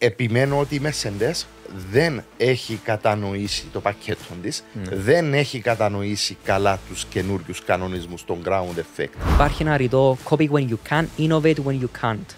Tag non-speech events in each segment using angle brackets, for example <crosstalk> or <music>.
επιμένω ότι η Mercedes δεν έχει κατανοήσει το πακέτο της, ναι. δεν έχει κατανοήσει καλά τους καινούριους κανονισμούς των ground effect. Υπάρχει ένα ρητό copy when you can, innovate when you can't.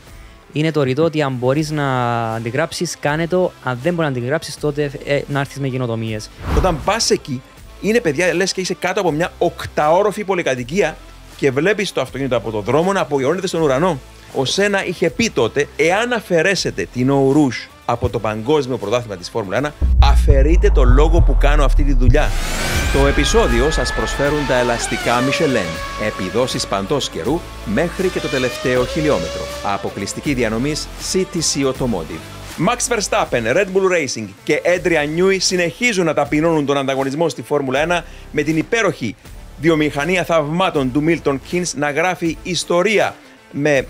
Είναι το ρητό ότι αν μπορείς να αντιγράψεις, κάνε το. Αν δεν μπορείς να αντιγράψεις, τότε ε, να έρθεις με γενοτομίε. Όταν πας εκεί, είναι παιδιά, λες και είσαι κάτω από μια οκταόροφη πολυκατοικία και βλέπεις το αυτοκίνητο από το δρόμο να απογειώνεται στον ουρανό ο Σένα είχε πει τότε, εάν αφαιρέσετε την Ουρούς από το παγκόσμιο πρωτάθλημα της Φόρμουλα 1, αφαιρείτε το λόγο που κάνω αυτή τη δουλειά. Το επεισόδιο σας προσφέρουν τα ελαστικά Michelin, επιδόσεις παντός καιρού μέχρι και το τελευταίο χιλιόμετρο. Αποκλειστική διανομής CTC Automotive. Max Verstappen, Red Bull Racing και Adrian Newey συνεχίζουν να ταπεινώνουν τον ανταγωνισμό στη Φόρμουλα 1 με την υπέροχη βιομηχανία θαυμάτων του Milton Keynes να γράφει ιστορία με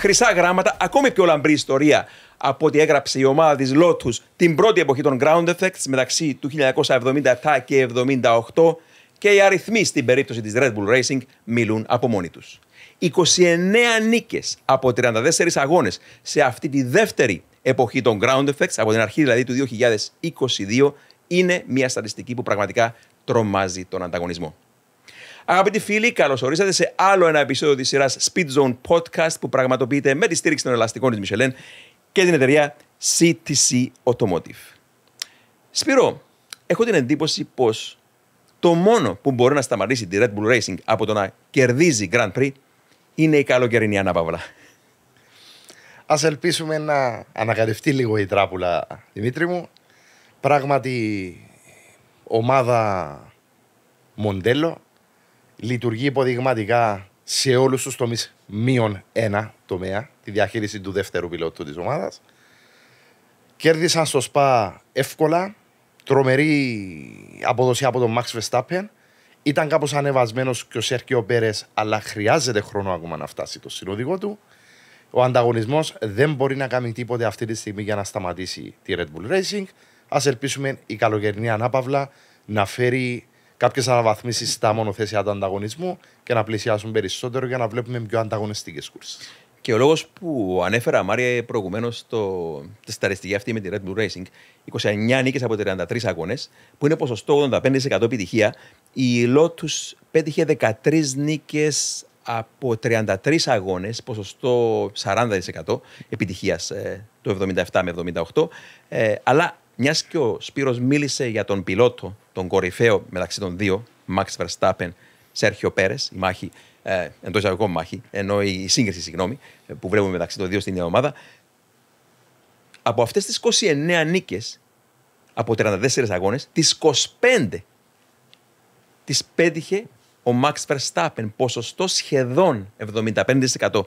χρυσά γράμματα, ακόμη πιο λαμπρή ιστορία από ό,τι έγραψε η ομάδα της Lotus την πρώτη εποχή των Ground Effects μεταξύ του 1977 και 1978 και οι αριθμοί στην περίπτωση της Red Bull Racing μιλούν από μόνοι τους. 29 νίκες από 34 αγώνες σε αυτή τη δεύτερη εποχή των Ground Effects, από την αρχή δηλαδή του 2022, είναι μια στατιστική που πραγματικά τρομάζει τον ανταγωνισμό. Αγαπητοί φίλοι, καλώς ορίσατε σε άλλο ένα επεισόδιο της σειράς Speed Zone Podcast που πραγματοποιείται με τη στήριξη των ελαστικών της Michelin και την εταιρεία CTC Automotive. Σπυρό, έχω την εντύπωση πως το μόνο που μπορεί να σταματήσει τη Red Bull Racing από το να κερδίζει Grand Prix είναι η καλοκαιρινή ανάπαυλα. Ας ελπίσουμε να ανακατευτεί λίγο η τράπουλα, Δημήτρη μου. Πράγματι, ομάδα Μοντέλο λειτουργεί υποδειγματικά σε όλους τους τομείς μείον ένα τομέα, τη διαχείριση του δεύτερου πιλότου της ομάδας. Κέρδισαν στο ΣΠΑ εύκολα, τρομερή αποδοσία από τον Max Verstappen. Ήταν κάπως ανεβασμένος και ο Σέρκιο Πέρε, αλλά χρειάζεται χρόνο ακόμα να φτάσει το συνοδικό του. Ο ανταγωνισμός δεν μπορεί να κάνει τίποτε αυτή τη στιγμή για να σταματήσει τη Red Bull Racing. Ας ελπίσουμε η καλοκαιρινή ανάπαυλα να φέρει κάποιες αναβαθμίσεις στα μονοθέσια του ανταγωνισμού και να πλησιάσουν περισσότερο για να βλέπουμε πιο ανταγωνιστικές κούρσεις. Και ο λόγος που ανέφερα, Μάρια, προηγουμένως τη σταριστική αυτή με τη Red Bull Racing, 29 νίκες από 33 αγώνες, που είναι ποσοστό 85% επιτυχία, η Lotus πέτυχε 13 νίκες από 33 αγώνες, ποσοστό 40% επιτυχίας ε, το 77 με 78. Ε, αλλά μιας και ο Σπύρος μίλησε για τον πιλότο τον κορυφαίο μεταξύ των δύο, Max Verstappen, Σέρχιο Πέρε, η μάχη, ε, εντός εισαγωγικών μάχη, ενώ η σύγκριση, συγγνώμη, ε, που βλέπουμε μεταξύ των δύο στην ίδια ομάδα. Από αυτές τις 29 νίκες, από 34 αγώνες, τις 25 τις πέτυχε ο Max Verstappen, ποσοστό σχεδόν 75%.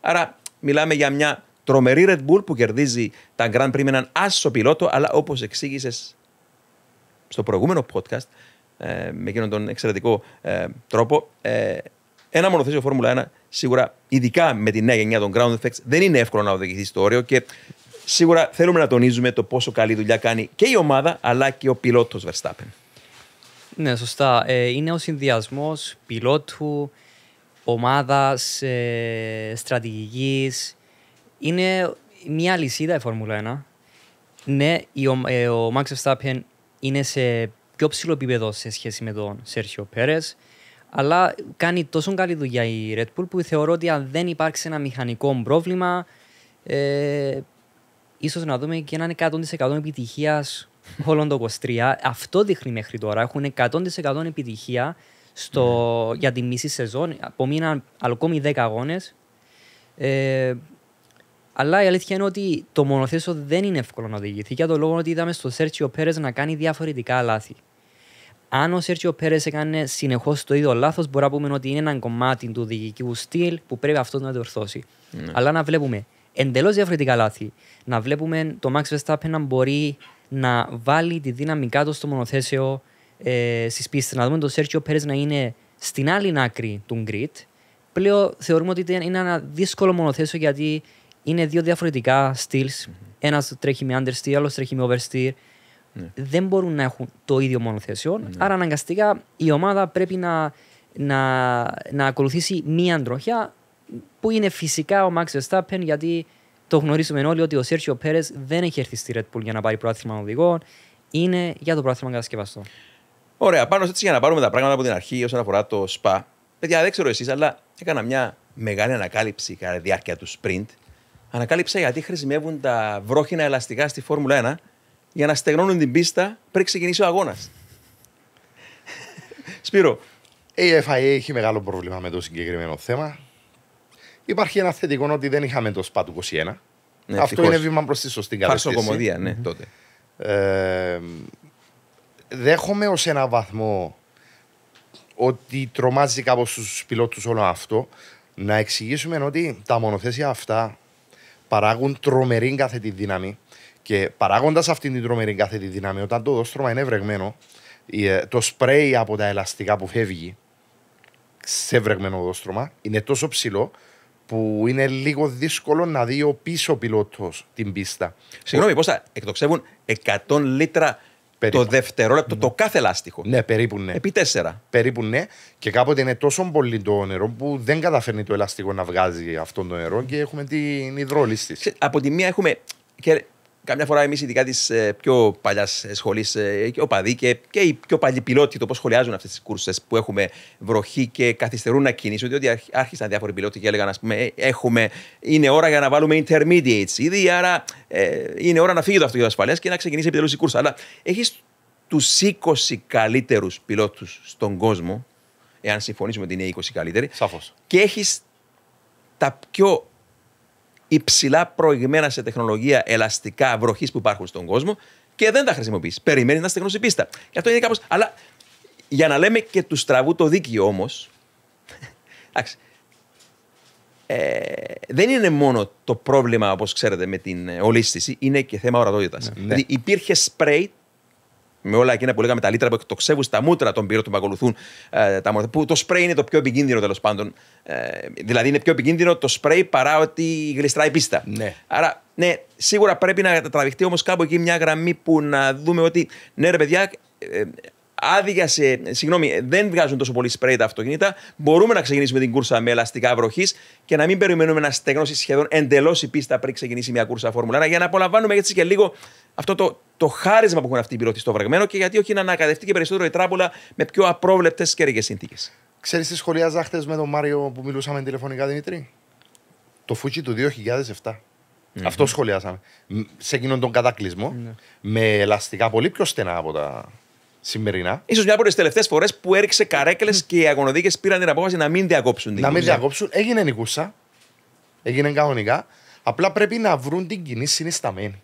Άρα μιλάμε για μια τρομερή Red Bull που κερδίζει τα Grand Prix με έναν άσο πιλότο, αλλά όπως εξήγησες στο προηγούμενο podcast, ε, με εκείνον τον εξαιρετικό ε, τρόπο, ε, ένα μονοθέσιο Φόρμουλα 1, σίγουρα ειδικά με τη νέα γενιά των ground effects, δεν είναι εύκολο να οδηγηθεί στο όριο και σίγουρα θέλουμε να τονίζουμε το πόσο καλή δουλειά κάνει και η ομάδα αλλά και ο πιλότος Verstappen. Ναι, σωστά. Ε, είναι ο συνδυασμός πιλότου, ομάδας, ε, στρατηγικής. Είναι μια λυσίδα η Φόρμουλα 1. Ναι, ο, ο Max Verstappen είναι σε πιο ψηλό επίπεδο σε σχέση με τον Σέρχιο Πέρες. Αλλά κάνει τόσο καλή δουλειά η Red Bull που θεωρώ ότι αν δεν υπάρξει ένα μηχανικό πρόβλημα, ε, ίσως να δούμε και έναν 100% επιτυχίας όλων των 23. Αυτό δείχνει μέχρι τώρα. Έχουν 100% επιτυχία στο, mm. για τη μισή σεζόν. Απομείναν ακόμη 10 αγώνες. Ε, αλλά η αλήθεια είναι ότι το μονοθέσιο δεν είναι εύκολο να οδηγηθεί για τον λόγο ότι είδαμε στο Σέρτσιο Πέρες να κάνει διαφορετικά λάθη. Αν ο Σέρτσιο Πέρες έκανε συνεχώς το ίδιο λάθος, μπορεί να πούμε ότι είναι ένα κομμάτι του οδηγικού στυλ που πρέπει αυτός να διορθώσει. Ναι. Αλλά να βλέπουμε εντελώς διαφορετικά λάθη. Να βλέπουμε το Max Verstappen να μπορεί να βάλει τη δύναμη κάτω στο μονοθέσιο ε, στις πίστες. Να δούμε τον Σέρτσιο Πέρες να είναι στην άλλη άκρη του γκριτ. Πλέον θεωρούμε ότι είναι ένα δύσκολο μονοθέσιο γιατί είναι δύο διαφορετικά στυλ. Mm-hmm. Ένας τρέχει με understeer, άλλος τρέχει με oversteer. Ναι. Δεν μπορούν να έχουν το ίδιο μόνο Mm-hmm. Ναι. Άρα, αναγκαστικά η ομάδα πρέπει να, να, να ακολουθήσει μία ντροχιά που είναι φυσικά ο Max Verstappen, γιατί το γνωρίζουμε όλοι ότι ο Σέρχιο Πέρε δεν έχει έρθει στη Red Bull για να πάρει πρόθυμα οδηγών. Είναι για το πρόθυμα κατασκευαστό. Ωραία, πάνω έτσι για να πάρουμε τα πράγματα από την αρχή όσον αφορά το SPA. Παιδιά, δεν ξέρω εσείς, αλλά έκανα μια μεγάλη ανακάλυψη κατά τη διάρκεια του sprint Ανακάλυψα γιατί χρησιμεύουν τα βρόχινα ελαστικά στη Φόρμουλα 1 για να στεγνώνουν την πίστα πριν ξεκινήσει ο αγώνας. Σπύρο. Η FIA έχει μεγάλο πρόβλημα με το συγκεκριμένο θέμα. Υπάρχει ένα θετικό ότι δεν είχαμε το ΣΠΑ του 21. Ναι, Αυτό είναι βήμα προς τη σωστή κατεύθυνση. κομμωδία, ναι, τότε. Ε, δέχομαι ως ένα βαθμό ότι τρομάζει κάπως τους πιλότους όλο αυτό να εξηγήσουμε ότι τα μονοθέσια αυτά παράγουν τρομερή κάθετη δύναμη. Και παράγοντας αυτή την τρομερή κάθετη δύναμη, όταν το δόστρωμα είναι βρεγμένο, ε, το σπρέι από τα ελαστικά που φεύγει σε βρεγμένο δόστρωμα είναι τόσο ψηλό που είναι λίγο δύσκολο να δει ο πίσω πιλότος την πίστα. Συγγνώμη, πώ θα εκτοξεύουν 100 λίτρα το δευτερόλεπτο, ναι. το κάθε λάστιχο. Ναι, περίπου ναι. Επί τέσσερα. Περίπου ναι. Και κάποτε είναι τόσο πολύ το νερό που δεν καταφέρνει το ελαστικό να βγάζει αυτό το νερό και έχουμε την υδρόληση. Από τη μία έχουμε. Και Καμιά φορά εμείς, ειδικά της ε, πιο παλιάς ε, σχολής, ε, και οπαδοί και, και οι πιο παλιοί πιλότοι, το πώς σχολιάζουν αυτές τις κούρσες που έχουμε βροχή και καθυστερούν να κινήσουν. Διότι άρχισαν διάφοροι πιλότοι και έλεγαν, ας πούμε, έχουμε, είναι ώρα για να βάλουμε intermediates. Ήδη, άρα ε, είναι ώρα να φύγει το αυτοκίνητο ασφαλείας και να ξεκινήσει επιτελού η κούρσα. Αλλά έχεις τους 20 καλύτερους πιλότους στον κόσμο, εάν συμφωνήσουμε ότι είναι 20 καλύτεροι. Σαφώς. Και έχεις τα πιο υψηλά προηγμένα σε τεχνολογία ελαστικά βροχής που υπάρχουν στον κόσμο και δεν τα χρησιμοποιείς. Περιμένεις να στεγνώσει πίστα. Και αυτό είναι κάπως. Αλλά για να λέμε και του στραβού το δίκιο όμως. <laughs> Εντάξει. Ε, δεν είναι μόνο το πρόβλημα, όπως ξέρετε, με την ε, ολίσθηση, είναι και θέμα ορατότητας. Ναι, ναι. Δηλαδή υπήρχε σπρέιτ με όλα εκείνα που λέγαμε τα λίτρα που εκτοξεύουν στα μούτρα των πυρών που ακολουθούν ε, τα μούτρα. Που το σπρέι είναι το πιο επικίνδυνο τέλος πάντων. Ε, δηλαδή είναι πιο επικίνδυνο το σπρέι παρά ότι γλιστράει πίστα. Ναι. Άρα, ναι, σίγουρα πρέπει να τραβηχτεί όμως κάπου εκεί μια γραμμή που να δούμε ότι ναι, ρε παιδιά, ε, άδεια σε. Συγγνώμη, δεν βγάζουν τόσο πολύ σπρέι τα αυτοκίνητα. Μπορούμε να ξεκινήσουμε την κούρσα με ελαστικά βροχής και να μην περιμένουμε να στεγνώσει σχεδόν εντελώς η πίστα πριν ξεκινήσει μια κούρσα Φόρμουλα. Για να απολαμβάνουμε έτσι και λίγο αυτό το, το χάρισμα που έχουν αυτοί οι πιλότοι στο βραγμένο και γιατί όχι να ανακατευτεί και περισσότερο η τράπολα με πιο απρόβλεπτες καιρικέ συνθήκες. Ξέρεις τι σχολιάζα χτε με τον Μάριο που μιλούσαμε τηλεφωνικά, Δημήτρη. Το Φούτσι του 2007. Ναι. Αυτό σχολιάσαμε. Σε εκείνον τον κατακλυσμο ναι. με ελαστικά πολύ πιο στενά από τα Σημερινά. σω μια από τις τελευταίες φορές που έριξε καρέκλες και οι αγωνοδίκες πήραν την απόφαση να μην διακόψουν. την Να μην διακόψουν. Έγινε νικούσα. Έγινε κανονικά. Απλά πρέπει να βρουν την κοινή συνισταμένη.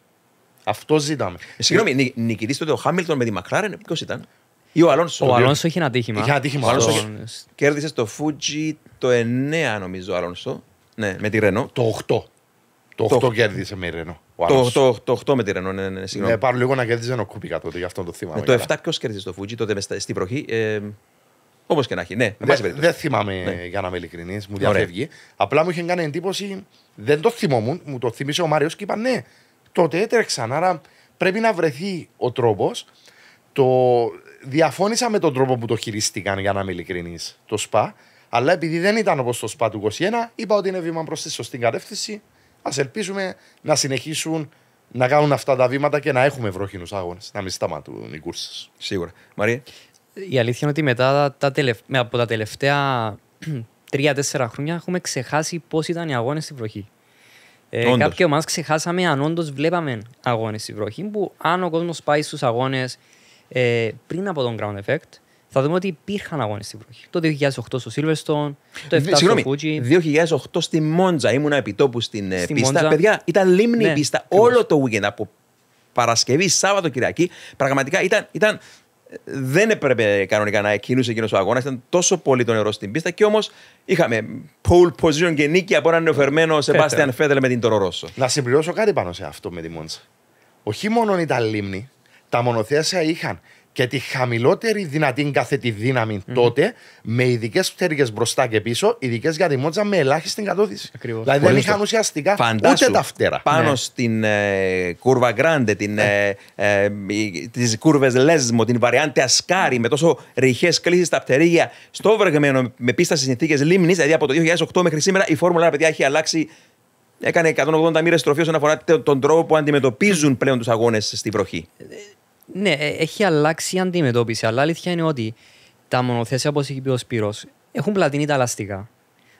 Αυτό ζητάμε. Ε, συγγνώμη, νι, νικητής τότε ο Χάμιλτον με τη Μακλάρεν, ποιος ήταν. Ή ο Αλόνσο. Ο Αλόνσο είχε ένα τύχημα. Είχε ένα τύχημα. Ο Κέρδισε το Φούτζι το 9, νομίζω, ο Αλόνσο. Ναι, με τη Ρενό. Το 8. Το 8, το 8. κέρδισε με η Ρενό. Το, 8 με τη Ρενό, ναι, ναι, ναι συγγνώμη. Ναι, πάρω λίγο να κέρδιζε ο Κούπικα τότε γι' αυτό το θύμα. Ναι, το 7 ποιο κέρδιζε το Φούτζι τότε στην προχή. Ε, Όπως και να έχει, ναι. Δεν θυμάμαι ναι. για να είμαι ειλικρινής, μου διαφεύγει. Απλά μου είχε κάνει εντύπωση, δεν το θυμόμουν, μου το θυμίσε ο Μάριος και είπα ναι, τότε έτρεξαν. Άρα πρέπει να βρεθεί ο τρόπος. Το... Διαφώνησα με τον τρόπο που το χειριστήκαν, για να είμαι ειλικρινής, το ΣΠΑ. Αλλά επειδή δεν ήταν όπως το ΣΠΑ του 21, είπα ότι είναι βήμα προς τη σωστή κατεύθυνση. Ας ελπίσουμε να συνεχίσουν να κάνουν αυτά τα βήματα και να έχουμε βρόχινου άγωνε. Να μην σταματούν οι κούρσες. Σίγουρα. Μαρία. Η αλήθεια είναι ότι μετά τα από τα τελευταία <clears throat> τρία-τέσσερα χρόνια έχουμε ξεχάσει πώς ήταν οι αγώνες στη βροχή. Ε, κάποιοι μας ξεχάσαμε αν όντως βλέπαμε αγώνες στη βροχή που αν ο κόσμος πάει στους αγώνες ε, πριν από τον ground effect, θα δούμε ότι υπήρχαν αγώνες στην βροχή. Το 2008 στο Σίλβεστον, το 2007 στο Fuji. 2008 στη Μόντζα. Ήμουνα επιτόπου στην, ε, στην πίστα. Μόντζα. Παιδιά, ήταν λίμνη ναι, πίστα όλο το weekend από Παρασκευή, Σάββατο, Κυριακή. Πραγματικά ήταν, ήταν δεν έπρεπε κανονικά να κινούσε εκείνος ο αγώνας. Ήταν τόσο πολύ το νερό στην πίστα και όμως είχαμε pole position και νίκη από έναν νεοφερμένο Σεμπάστιαν Φέτελ με την Τωρορόσο. Να συμπληρώσω κάτι πάνω σε αυτό με τη Μόντσα. Όχι μόνο ήταν λίμνη, τα μονοθέσια είχαν και τη χαμηλότερη δυνατή καθετη δύναμη mm-hmm. τότε με ειδικές πτέρυγες μπροστά και πίσω, ειδικές για τη μότζα με ελάχιστη κατώθηση. Ακριβώς. Δηλαδή δεν είχαν ουσιαστικά Φαντάσου, ούτε τα φτερά. Πάνω ναι. στην ε, κούρβα ναι. Γκράντε, ε, ε, τι κούρβε Λέσμο, την βαριάντε ασκάρι, με τόσο ρηχές κλίσεις στα πτερίγια, στο βρεγμένο με πίστα στις συνθήκες λίμνης, δηλαδή από το 2008 μέχρι σήμερα η Φόρμουλα παιδιά έχει αλλάξει έκανε 180 μοίρες στροφή όσον αφορά τον τρόπο που αντιμετωπίζουν πλέον τους αγώνες στη βροχή. Ε, ναι, ε, έχει αλλάξει η αντιμετώπιση. Αλλά αλήθεια είναι ότι τα μονοθέσια, όπως έχει πει ο Σπύρος, έχουν πλατείνει τα ελαστικά.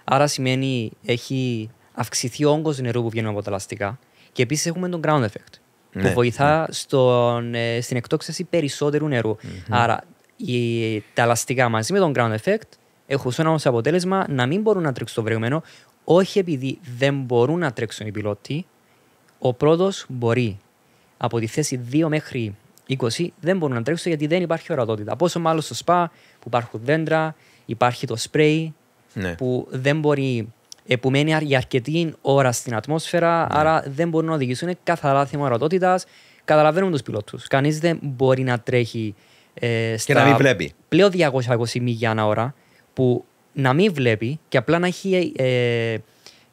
Άρα σημαίνει έχει αυξηθεί ο όγκος νερού που βγαίνει από τα ελαστικά. Και επίσης έχουμε τον ground effect. Ναι, που βοηθά ναι. στον, ε, στην εκτόξευση περισσότερου νερού. Mm-hmm. Άρα η, τα ελαστικά μαζί με τον ground effect έχουν σαν αποτέλεσμα να μην μπορούν να τρέξουν το βρεγμένο, όχι επειδή δεν μπορούν να τρέξουν οι πιλότοι. Ο πρώτος μπορεί από τη θέση 2 μέχρι 20 δεν μπορούν να τρέξουν γιατί δεν υπάρχει ορατότητα. Πόσο μάλλον στο σπα που υπάρχουν δέντρα, υπάρχει το σπρέι ναι. που δεν μπορεί. Επομένει για αρκετή ώρα στην ατμόσφαιρα, ναι. άρα δεν μπορούν να οδηγήσουν. Είναι καθαρά θέμα ορατότητας. Καταλαβαίνουμε τους πιλότους. Κανείς δεν μπορεί να τρέχει ε, στα και να μην βλέπει. πλέον 220 μίλια για ένα ώρα που να μην βλέπει και απλά να, έχει, ε, ε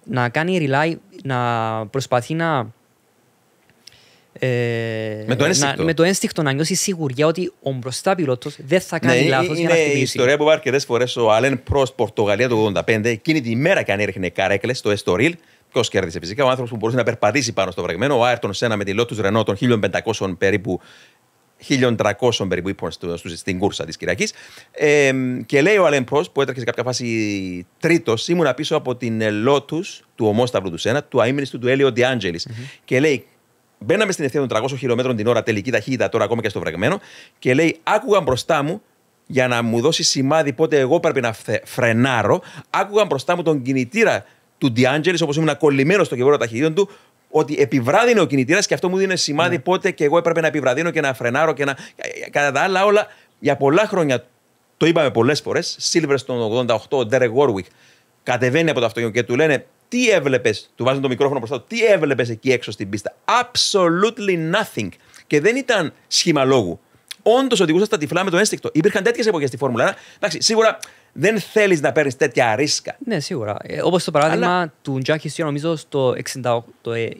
να κάνει rely, να προσπαθεί να ε, με, το ένστικτο. να, με το ένστικτο να νιώσει σιγουριά ότι ο μπροστά πιλότος δεν θα κάνει ναι, λάθος για να χτυπήσει. Είναι η ιστορία που είπα αρκετές φορές ο Αλέν προς Πορτογαλία το 1985, εκείνη τη μέρα και αν έριχνε καρέκλες στο Εστορίλ, Ποιος κέρδισε φυσικά, ο άνθρωπος που μπορούσε να περπατήσει πάνω στο βραγμένο. ο Άιρτον Σένα με τη Λότου Ρενό των 1500 περίπου 1.300 περίπου στην κούρσα της Κυριακής. Ε, και λέει ο Αλέν Πρό που έτρεχε σε κάποια φάση τρίτος, ήμουνα πίσω από την Λότους του ομόσταυρου του Σένα, του αίμνηστου του Έλιο Ντιάντζελης. Mm-hmm. Και λέει, Μπαίναμε στην ευθεία των 300 χιλιόμετρων την ώρα, τελική ταχύτητα τώρα ακόμα και στο βρεγμένο, και λέει: Άκουγα μπροστά μου για να μου δώσει σημάδι πότε εγώ πρέπει να φρενάρω. Άκουγα μπροστά μου τον κινητήρα του Ντιάντζελη, όπως ήμουν κολλημένος στο κεφάλαιο ταχυτήτων του, ότι επιβράδυνε ο κινητήρας και αυτό μου δίνει σημάδι ναι. πότε και εγώ έπρεπε να επιβραδύνω και να φρενάρω και να. Κατά τα άλλα όλα, για πολλά χρόνια, το είπαμε πολλές φορές, στον 88, ο Ντέρε κατεβαίνει από το αυτοκίνητο και του λένε τι έβλεπες, του βάζουν το μικρόφωνο μπροστά του, τι έβλεπες εκεί έξω στην πίστα. Absolutely nothing. Και δεν ήταν σχήμα λόγου. Όντως οδηγούσε τα τυφλά με το ένστικτο. Υπήρχαν τέτοιες εποχές στη Φόρμουλα Εντάξει, σίγουρα δεν θέλεις να παίρνεις τέτοια ρίσκα. Ναι, σίγουρα. Ε, Όπως το παράδειγμα Αλλά... του Τζάκη Σιώ, νομίζω στο 68. Το, 68 ε,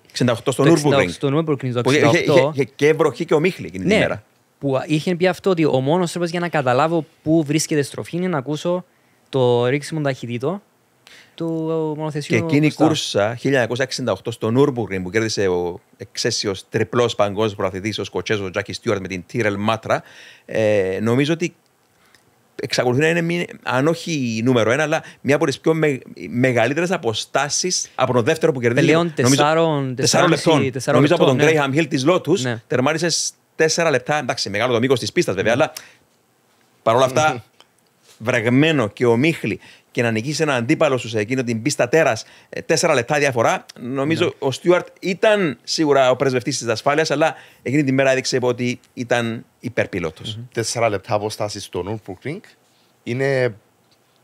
στο Νούρμπουργκ. Στο Νούρμπουργκ, Είχε, και βροχή και ομίχλη εκείνη ναι, την ημέρα. Που είχε πει αυτό ότι ο μόνος τρόπος για να καταλάβω πού βρίσκεται στροφή είναι να ακούσω το ρίξιμο ταχυδίτο του μονοθεσιού. Και εκείνη η κούρσα 1968 στο Νούρμπουργκριν που κέρδισε ο εξαίσιος τριπλός παγκόσμιος προαθητή ο Σκοτσέζο Τζάκι Στιούαρτ με την Τίρελ Μάτρα, ε, νομίζω ότι εξακολουθεί να είναι, αν όχι νούμερο ένα, αλλά μια από τις πιο με, μεγαλύτερες αποστάσεις από το δεύτερο που κερδίζει. Πλέον τεσσάρων λεπτών. Νομίζω από τον ναι. Graham Hill της Λότους ναι. τερμάρισε τέσσερα λεπτά. Εντάξει, μεγάλο το μήκος της πίστας βέβαια, ναι. αλλά παρόλα αυτά <laughs> βρεγμένο και ομίχλη και να νικήσει έναν αντίπαλο σου σε εκείνο την πίστα τέρας, ε, τέσσερα λεπτά διαφορά. Νομίζω ναι. ο Στιούαρτ ήταν σίγουρα ο πρεσβευτής της ασφάλεια, αλλά εκείνη τη μέρα έδειξε ότι ήταν υπερπιλότος. Mm-hmm. Τέσσερα λεπτά αποστάση στο Νούρμπουργκ είναι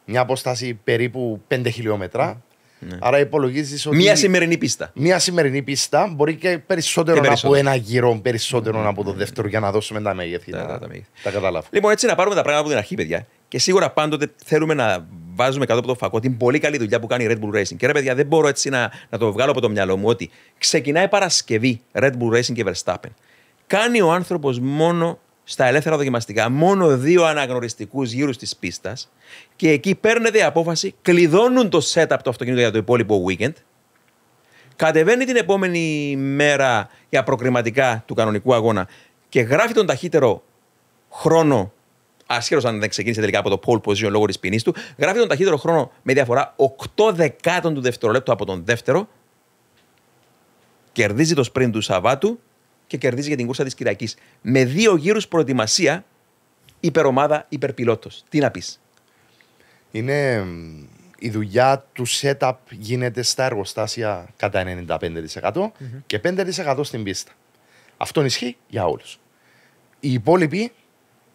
μια αποστάση περίπου 5 χιλιόμετρα. Ναι. Άρα υπολογίζεις ότι. Μια σημερινή πίστα. Μια σημερινή πίστα μπορεί και περισσότερο, και περισσότερο. από ένα γύρο, περισσότερο από το δεύτερο, για να δώσουμε τα μέγεθη. Τα, τα, τα, τα, τα καταλάβω. Λοιπόν, έτσι να πάρουμε τα πράγματα από την αρχή, παιδιά. Και σίγουρα πάντοτε θέλουμε να βάζουμε κάτω από το φακό την πολύ καλή δουλειά που κάνει η Red Bull Racing. Και ρε παιδιά, δεν μπορώ έτσι να, να το βγάλω από το μυαλό μου ότι ξεκινάει Παρασκευή Red Bull Racing και Verstappen. Κάνει ο άνθρωπος μόνο στα ελεύθερα δοκιμαστικά μόνο δύο αναγνωριστικούς γύρους της πίστας και εκεί παίρνεται η απόφαση, κλειδώνουν το setup του αυτοκίνητου για το υπόλοιπο weekend. Κατεβαίνει την επόμενη μέρα για προκριματικά του κανονικού αγώνα και γράφει τον ταχύτερο χρόνο ασχέτω αν δεν ξεκίνησε τελικά από το pole position λόγω της ποινής του, γράφει τον ταχύτερο χρόνο με διαφορά 8 δεκάτων του δευτερολέπτου από τον δεύτερο. Κερδίζει το sprint του Σαββάτου και κερδίζει για την κούρσα της Κυριακής. Με δύο γύρους προετοιμασία, υπερομάδα, υπερπιλότος. Τι να πεις. Είναι. Η δουλειά του setup γίνεται στα εργοστάσια κατά 95% και 5% στην πίστα. Αυτό ισχύει για όλους. Οι υπόλοιποι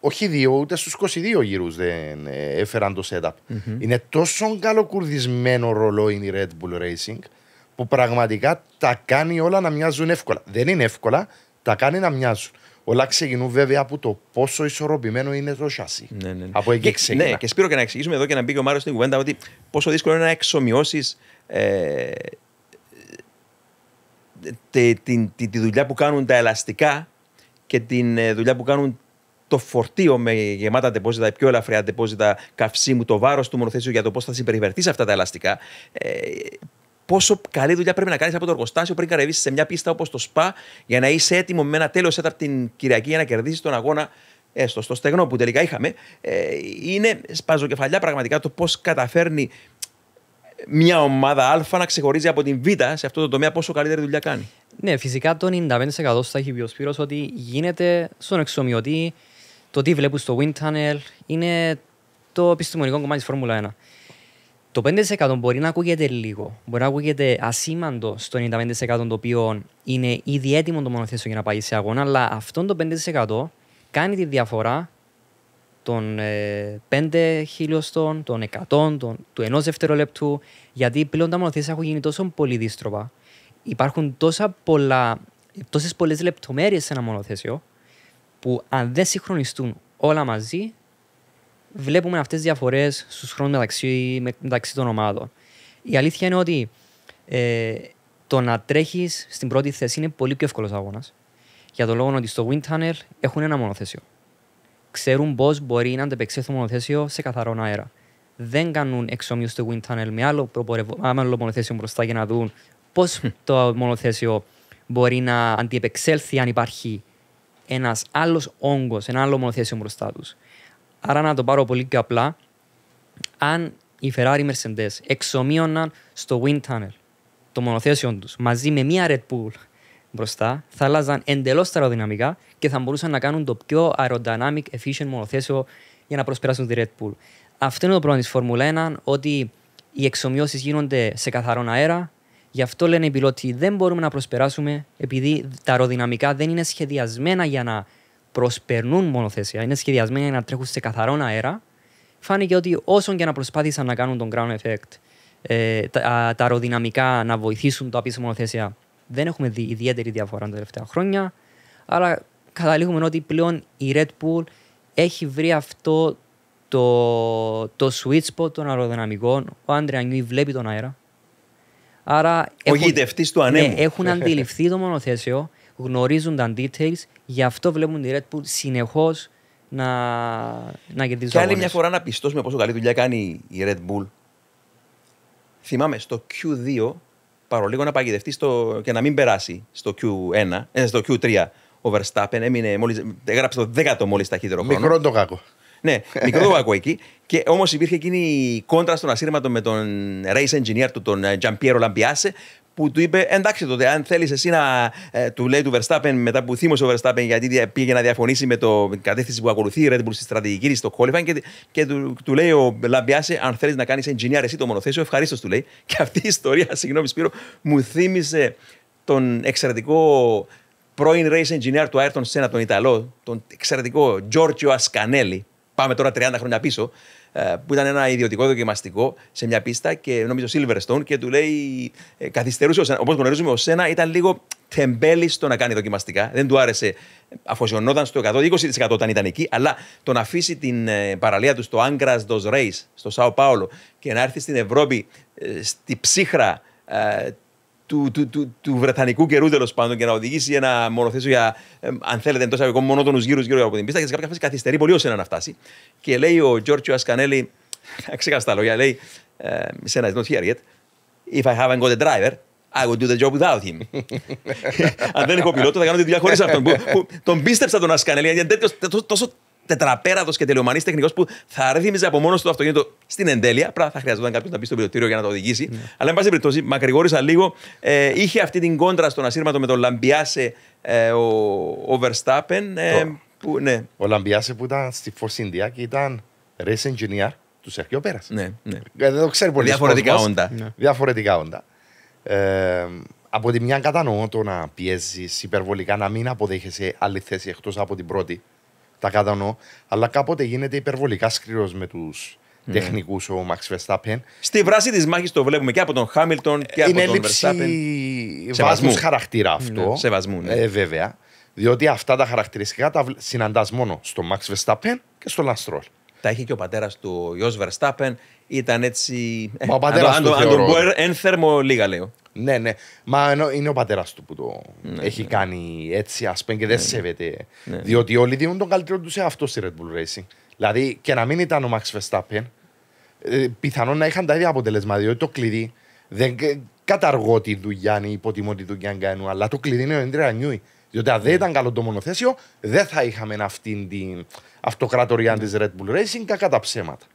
όχι δύο, ούτε στους 22 γύρους δεν ε, έφεραν το setup. Mm-hmm. Είναι τόσο καλοκουρδισμένο ρολόι η Red Bull Racing που πραγματικά τα κάνει όλα να μοιάζουν εύκολα. Δεν είναι εύκολα, τα κάνει να μοιάζουν. Όλα ξεκινούν βέβαια από το πόσο ισορροπημένο είναι το σασί. Ναι, ναι, ναι. Από εκεί ξεκινά. Ναι, και σπιρο και να εξηγήσουμε εδώ και να μπει και ο Μάριος στην κουβέντα ότι πόσο δύσκολο είναι να εξομοιώσεις ε, τη, τη δουλειά που κάνουν τα ελαστικά και τη ε, δουλειά που κάνουν το φορτίο με γεμάτα αντεπόζητα, πιο ελαφριά αντεπόζητα καυσίμου, το βάρος του μονοθεσίου για το πώς θα συμπεριφερθείς αυτά τα ελαστικά. Ε, πόσο καλή δουλειά πρέπει να κάνεις από το εργοστάσιο πριν καρεβήσει σε μια πίστα όπως το ΣΠΑ για να είσαι έτοιμο με ένα τέλος setup την Κυριακή για να κερδίσεις τον αγώνα έστω ε, στο στεγνό που τελικά είχαμε. Ε, είναι σπαζοκεφαλιά πραγματικά το πώς καταφέρνει μια ομάδα Α να ξεχωρίζει από την Β σε αυτό το τομέα πόσο καλύτερη δουλειά κάνει. Ναι, φυσικά το 95% θα έχει πει ο Σπύρος ότι γίνεται στον εξομοιωτή το τι βλέπουν στο wind tunnel είναι το επιστημονικό κομμάτι της Φόρμουλα 1. Το 5% μπορεί να ακούγεται λίγο, μπορεί να ακούγεται ασήμαντο στο 95% το οποίο είναι ήδη έτοιμο το μονοθέσιο για να πάει σε αγώνα, αλλά αυτό το 5% κάνει τη διαφορά των 5 ε, χιλιοστών, των 100, του ενός δευτερολέπτου, γιατί πλέον τα μονοθέσια έχουν γίνει τόσο πολύ δύστροπα. Υπάρχουν τόσα πολλά, τόσες πολλές λεπτομέρειες σε ένα μονοθέσιο, που αν δεν συγχρονιστούν όλα μαζί, βλέπουμε αυτές τις διαφορές στους χρόνους μεταξύ, μεταξύ των ομάδων. Η αλήθεια είναι ότι ε, το να τρέχεις στην πρώτη θέση είναι πολύ πιο εύκολος αγώνας. Για το λόγο ότι στο Wind Tunnel έχουν ένα μονοθέσιο. Ξέρουν πώς μπορεί να αντεπεξέλθει το μονοθέσιο σε καθαρό αέρα. Δεν κάνουν εξομοίου στο Wind Tunnel με άλλο, προπορευ... άλλο μονοθέσιο μπροστά για να δουν πώς το μονοθέσιο μπορεί να αντιεπεξέλθει αν υπάρχει ένας άλλος όγκος, ένα άλλο μονοθέσιο μπροστά τους. Άρα, να το πάρω πολύ πιο απλά, αν οι Ferrari Mercedes εξομοίωναν στο Wind Tunnel το μονοθέσιο τους μαζί με μία Red Bull μπροστά, θα αλλάζαν εντελώς τα αεροδυναμικά και θα μπορούσαν να κάνουν το πιο aerodynamic efficient μονοθέσιο για να προσπεράσουν τη Red Bull. Αυτό είναι το πρόβλημα της Formula 1, ότι οι εξομοιώσεις γίνονται σε καθαρόν αέρα, Γι' αυτό λένε οι πιλότοι δεν μπορούμε να προσπεράσουμε επειδή τα αεροδυναμικά δεν είναι σχεδιασμένα για να προσπερνούν μονοθέσια, είναι σχεδιασμένα για να τρέχουν σε καθαρόν αέρα. Φάνηκε ότι όσο και να προσπάθησαν να κάνουν τον ground effect, ε, τα, τα αεροδυναμικά να βοηθήσουν τα πίσω μονοθέσια, δεν έχουμε δει ιδιαίτερη διαφορά τα τελευταία χρόνια. αλλά καταλήγουμε ότι πλέον η Red Bull έχει βρει αυτό το, το sweet spot των αεροδυναμικών. Ο Άντρια Νιούι βλέπει τον αέρα. Άρα Ο γητευτής του ανέμου. Ναι, έχουν αντιληφθεί το μονοθέσιο, γνωρίζουν τα details, γι' αυτό βλέπουν τη Red Bull συνεχώς να, να κερδίζει. Και άλλη μια φορά να πιστώσουμε πόσο καλή δουλειά κάνει η Red Bull. Θυμάμαι στο Q2, παρολίγο να παγιδευτεί στο, και να μην περάσει στο Q1, ε, στο Q3 ο Verstappen έμεινε μόλις, έγραψε το 10ο μόλις ταχύτερο χρόνο. Μικρό το κακό. Ναι, μικρό το κακό εκεί. <laughs> Και όμως υπήρχε εκείνη η κόντρα στον ασύρματο με τον race engineer του, τον Τζαμπιέρο Λαμπιάσε, που του είπε: Εντάξει, τότε, αν θέλεις εσύ να. Ε, του λέει του Verstappen μετά που θύμωσε ο Verstappen, γιατί πήγε να διαφωνήσει με την κατεύθυνση που ακολουθεί η Red Bull στη στρατηγική της στο qualifying. Και, και του, του, λέει ο Λαμπιάσε: Αν θέλεις να κάνεις engineer εσύ το μονοθέσιο, ευχαρίστως του λέει. Και αυτή η ιστορία, <laughs> συγγνώμη Σπύρο, μου θύμισε τον εξαιρετικό πρώην race engineer του Ayrton Senna, τον Ιταλό, τον εξαιρετικό Giorgio Ascanelli. Πάμε τώρα 30 χρόνια πίσω ε, που ήταν ένα ιδιωτικό δοκιμαστικό σε μια πίστα και νομίζω Silverstone και του λέει ε, καθυστερούσε, όπως γνωρίζουμε ο Σένα ήταν λίγο τεμπέλη στο να κάνει δοκιμαστικά. Δεν του άρεσε. Αφοσιωνόταν στο 120% όταν ήταν εκεί, αλλά το να αφήσει την ε, παραλία του στο άγκρας Dos Reis, στο Σάο Πάολο, και να έρθει στην Ευρώπη, στη ψύχρα του, του, του, του βρετανικού καιρού τέλος πάντων και να οδηγήσει ένα μονοθέσιο για, ε, αν θέλετε, εντός αγωγικών μονότονους γύρους γύρω από την πίστα. Και σε κάποια φάση καθυστερεί πολύ ώστε να φτάσει. Και λέει ο Γιώργιο Ασκανέλη, ξέχασα τα λόγια, λέει, σε ένα not here yet, if I haven't got a driver, I would do the job without him. <laughs> αν δεν έχω πιλότο, θα κάνω τη δουλειά χωρίς αυτόν. τον πίστεψα τον Ασκανέλη, γιατί είναι τόσο τετραπέραδο και τελειωμανή τεχνικός που θα ρύθμιζε από μόνος του το αυτοκίνητο στην εντέλεια. Πράγμα θα χρειαζόταν κάποιος να μπει στο πιλωτήριο για να το οδηγήσει. Ναι. Αλλά, εν πάση περιπτώσει, μακρηγόρησα λίγο. Ε, είχε αυτή την κόντρα στον ασύρματο με τον Λαμπιάσε ε, ο, ο Verstappen. Ε, που, ναι. Ο Λαμπιάσε που ήταν στη Force India και ήταν race engineer του Σερκιό Πέρα. Ναι, ναι. Ε, δεν το ξέρει πολύ. Διαφορετικά κόσμος, όντα. Ναι. Διαφορετικά όντα. Ε, από τη μια κατανοώ το να πιέζεις υπερβολικά, να μην αποδέχεσαι άλλη θέση εκτός από την πρώτη τα κατανοώ. Αλλά κάποτε γίνεται υπερβολικά σκληρός με τους mm. Ναι. τεχνικούς ο Max Verstappen. Στη βράση της μάχης το βλέπουμε και από τον Χάμιλτον και από τον Verstappen. Είναι βάσμου χαρακτήρα αυτό. Ναι, σεβασμού, ναι. ε, βέβαια. Διότι αυτά τα χαρακτηριστικά τα συναντάς μόνο στο Max Verstappen και στο Lance Τα είχε και ο πατέρας του, ο Verstappen. Ήταν έτσι. Μα ο πατέρας του. Αν τον ενθέρμο λίγα, λέω. Ναι, ναι. Μα είναι ο πατέρας του που το ναι, ναι. έχει ναι. κάνει έτσι, ας πούμε, και δεν ναι, ναι. σέβεται. Ναι. Διότι όλοι δίνουν τον καλύτερο του σε αυτό στη Red Bull Racing. Δηλαδή και να μην ήταν ο Max Verstappen, ε, πιθανόν να είχαν τα ίδια αποτελέσματα. Διότι το κλειδί δεν καταργώ τη δουλειά, ή υποτιμώ τη δουλειά κάνω, αλλά το κλειδί είναι ο Έντρια Νιούι. Διότι αν δεν ήταν καλό το μονοθέσιο, δεν θα είχαμε αυτήν την αυτοκρατορία της Red Bull Racing κακά ψέματα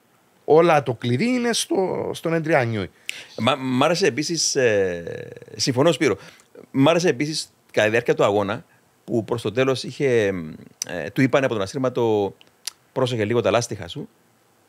όλα το κλειδί είναι στο, στον Εντριάνιο. Μ' άρεσε επίσης. Ε, συμφωνώ, Σπύρο. Μ' άρεσε επίσης κατά τη διάρκεια του αγώνα που προς το τέλος Ε, του είπαν από τον το πρόσεχε λίγο τα λάστιχα σου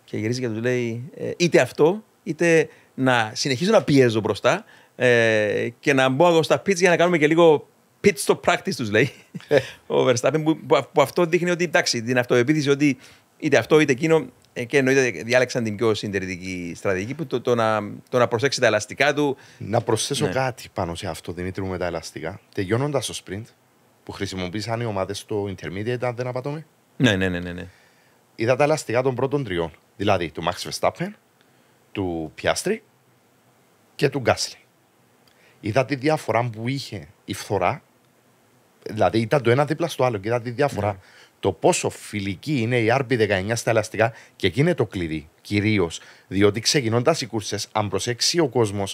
και γυρίζει και του λέει ε, είτε αυτό είτε να συνεχίζω να πιέζω μπροστά ε, και να μπω στα πίτς για να κάνουμε και λίγο pit stop practice τους λέει ε. <laughs> ο Verstappen που, που, που, αυτό δείχνει ότι εντάξει την αυτοεπίθεση ότι είτε αυτό είτε εκείνο ε, και εννοείται διάλεξαν την πιο συντηρητική στρατηγική που το, το, να, το να προσέξει τα ελαστικά του. Να προσθέσω ναι. κάτι πάνω σε αυτό, Δημήτρη μου, με τα ελαστικά. Τελειώνοντας το sprint που χρησιμοποίησαν οι ομάδες στο intermediate, αν δεν απατώμε. Ναι, ναι, ναι, ναι, ναι. Είδα τα ελαστικά των πρώτων τριών. Δηλαδή του Max Verstappen, του Piastri και του Γκάσλι. Είδα τη διαφορά που είχε η φθορά. Δηλαδή ήταν το ένα δίπλα στο άλλο και είδα τη διαφορά. Ναι το πόσο φιλική είναι η RB19 στα ελαστικά και εκεί είναι το κλειδί κυρίως. Διότι ξεκινώντας οι κούρσες, αν προσέξει ο κόσμος,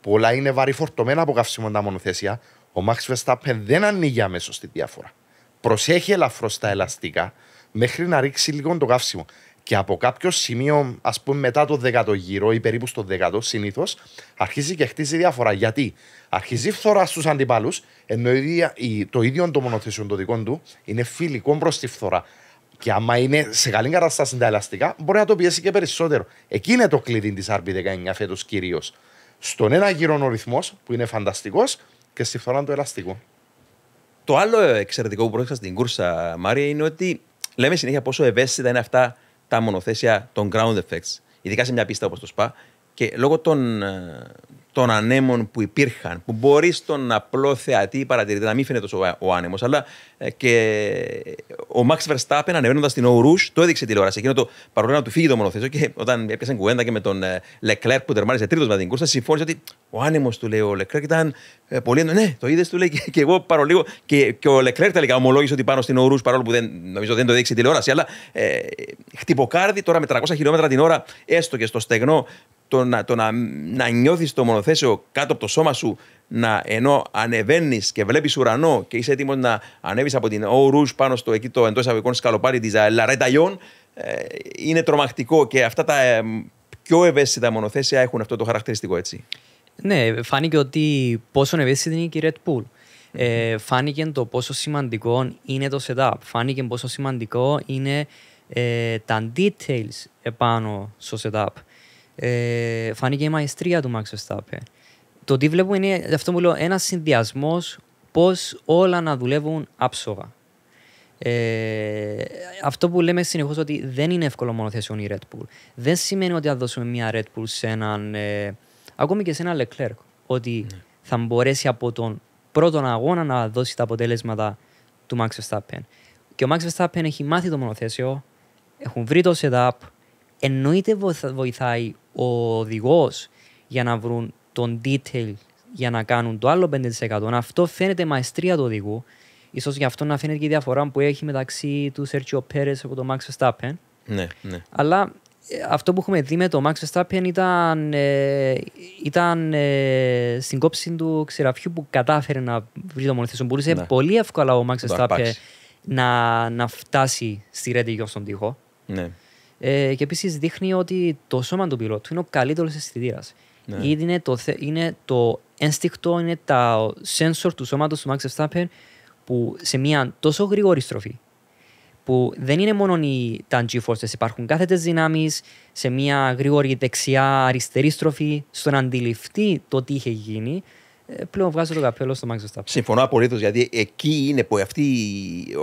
πολλά είναι βαρυφορτωμένα από καύσιμο τα μονοθέσια. Ο Max Verstappen δεν ανοίγει αμέσως τη διαφορά. Προσέχει ελαφρώς τα ελαστικά μέχρι να ρίξει λίγο το καύσιμο. Και από κάποιο σημείο, ας πούμε, μετά το 10ο γύρο ή περίπου στο 10ο, συνήθως αρχίζει και χτίζει διαφορά. Γιατί αρχίζει φθορά στους αντιπάλους, ενώ το ίδιο το μονοθέσιο των δικών του είναι φιλικό προς τη φθορά. Και άμα είναι σε καλή κατάσταση τα ελαστικά, μπορεί να το πιέσει και περισσότερο. Εκεί είναι το κλειδί της RB19 φέτος κυρίως. Στον ένα γύρο ο ρυθμός που είναι φανταστικός και στη φθορά το ελαστικό. Το άλλο εξαιρετικό που πρόσεξα στην κούρσα, Μάρια, είναι ότι λέμε συνέχεια πόσο ευαίσθητα είναι αυτά τα μονοθέσια των ground effects, ειδικά σε μια πίστα όπως το SPA. Και λόγω των, ε, των ανέμων που υπήρχαν, που μπορεί στον απλό θεατή παρατηρητή να μην φαίνεται τόσο ο άνεμος, αλλά ε, και ο Μάξ Verstappen ανεβαίνοντας την ορού, το έδειξε τηλεόραση. Εκείνο το παρόλο να του φύγει το μονοθέσιο και όταν έπιασαν κουβέντα και με τον Λεκλέρ που τερμάρισε τρίτος με την κούρσα, συμφώνησε ότι ο άνεμος του λέει ο Λεκλέρ ήταν ε, πολύ έντονο. Ναι, το είδες, του λέει και, εγώ παρόλο Και, και ο Λεκλέρ τελικά ομολόγησε ότι πάνω στην ορού, παρόλο που δεν, νομίζω δεν το έδειξε τηλεόραση, αλλά ε, χτυποκάρδι τώρα με 300 χιλιόμετρα την ώρα, έστω και στο στεγνό το να, το να, να νιώθεις το μονοθέσιο κάτω από το σώμα σου, να, ενώ ανεβαίνεις και βλέπεις ουρανό και είσαι έτοιμος να ανέβεις από την ορού πάνω στο εκεί το εντός αγωγικών σκαλοπάρι της Λαρέτα Ιόν, ε, είναι τρομακτικό και αυτά τα ε, πιο ευαίσθητα μονοθέσια έχουν αυτό το χαρακτηριστικό έτσι. Ναι, φάνηκε ότι πόσο ευαίσθητη είναι η Red Bull. Ε, φάνηκε το πόσο σημαντικό είναι το setup. Φάνηκε πόσο σημαντικό είναι ε, τα details επάνω στο setup ε, φάνηκε η μαϊστρία του Max Verstappen. Το τι βλέπουμε είναι αυτό που λέω, ένας συνδυασμός πώς όλα να δουλεύουν άψογα. Ε, αυτό που λέμε συνεχώς ότι δεν είναι εύκολο μόνο θέσεων η Red Bull. Δεν σημαίνει ότι θα δώσουμε μια Red Bull σε έναν. Ε, ακόμη και σε έναν Leclerc. Ότι ναι. θα μπορέσει από τον πρώτο αγώνα να δώσει τα αποτέλεσματα του Max Verstappen. Και ο Max Verstappen έχει μάθει το μονοθέσιο, έχουν βρει το setup. Εννοείται βοηθάει ο οδηγός για να βρουν τον detail για να κάνουν το άλλο 5%. Αυτό φαίνεται μαεστρία του οδηγού. σω γι' αυτό να φαίνεται και η διαφορά που έχει μεταξύ του Σέρτσιο Πέρε από τον Max Verstappen. Ναι, ναι. Αλλά ε, αυτό που έχουμε δει με τον Max Verstappen ήταν, ε, ήταν ε, στην κόψη του ξεραφιού που κατάφερε να βρει το μονοθέσιο. Μπορούσε ναι. πολύ εύκολα ο Max Verstappen να, να φτάσει στη Ρέντι στον τοίχο. Ναι. Ε, και επίσης δείχνει ότι το σώμα του πιλότου είναι ο καλύτερος αισθητήρας. Ναι. είναι το, είναι το ένστικτο, είναι τα sensor του σώματος του Max Verstappen που σε μια τόσο γρήγορη στροφή που δεν είναι μόνο οι, τα g υπάρχουν κάθετε δυνάμεις σε μια γρήγορη δεξιά αριστερή στροφή, στον αντιληφθεί το τι είχε γίνει, πλέον βγάζω το καπέλο στο Μάξι Verstappen. Συμφωνώ απολύτως, γιατί εκεί είναι που αυτή,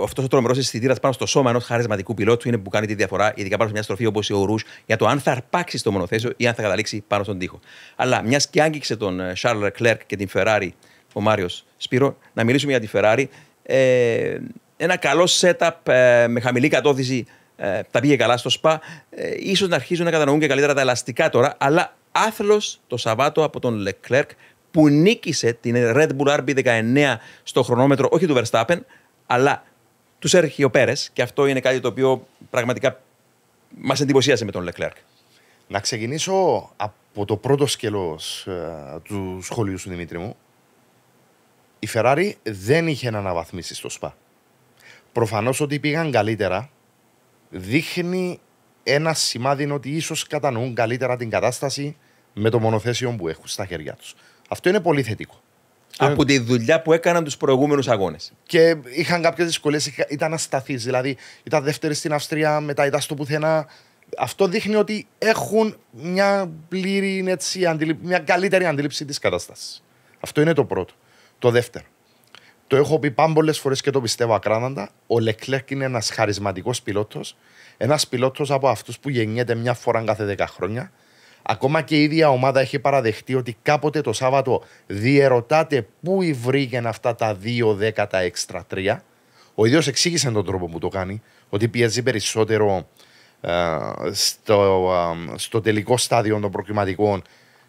αυτός ο τρομερός αισθητήρας πάνω στο σώμα ενός χαρισματικού πιλότου είναι που κάνει τη διαφορά, ειδικά πάνω σε μια στροφή όπως ο Ρουζ για το αν θα αρπάξει στο μονοθέσιο ή αν θα καταλήξει πάνω στον τοίχο. Αλλά μιας και άγγιξε τον ε, Charles Leclerc και την Ferrari, ο Μάριος Σπύρο, να μιλήσουμε για τη Ferrari. Ε, ένα καλό setup ε, με χαμηλή κατώθηση ε, τα πήγε καλά στο ΣΠΑ. Ε, να αρχίζουν να κατανοούν και καλύτερα τα ελαστικά τώρα, αλλά άθλος το Σαββάτο από τον Leclerc που νίκησε την Red Bull RB19 στο χρονόμετρο όχι του Verstappen, αλλά του Σέρχιο Πέρες. Και αυτό είναι κάτι το οποίο πραγματικά μας εντυπωσίασε με τον Leclerc. Να ξεκινήσω από το πρώτο σκέλος ε, του σχολείου σου, Δημήτρη μου. Η Ferrari δεν είχε να αναβαθμίσει στο ΣΠΑ. Προφανώς ότι πήγαν καλύτερα δείχνει ένα σημάδι ότι ίσως κατανοούν καλύτερα την κατάσταση με το μονοθέσιο που έχουν στα χέρια τους. Αυτό είναι πολύ θετικό. Από τη δουλειά που έκαναν τους προηγούμενους αγώνες. Και είχαν κάποιες δυσκολίες, ήταν ασταθείς. Δηλαδή, ήταν δεύτερη στην Αυστρία, μετά ήταν στο πουθενά. Αυτό δείχνει ότι έχουν μια πλήρη μια καλύτερη αντίληψη της κατάστασης. Αυτό είναι το πρώτο. Το δεύτερο. Το έχω πει πολλές φορές και το πιστεύω ακράδαντα. Ο Λεκλέκ είναι ένας χαρισματικός πιλότος. Ένας πιλότος από αυτούς που γεννιέται μια φορά κάθε 10 χρόνια Ακόμα και η ίδια ομάδα έχει παραδεχτεί ότι κάποτε το Σάββατο διερωτάται πού βρήκαν αυτά τα 2-10 έξτρα τρία. Ο ίδιος εξήγησε τον τρόπο που το κάνει, ότι πιέζει περισσότερο ε, στο, ε, στο τελικό στάδιο των προκριματικών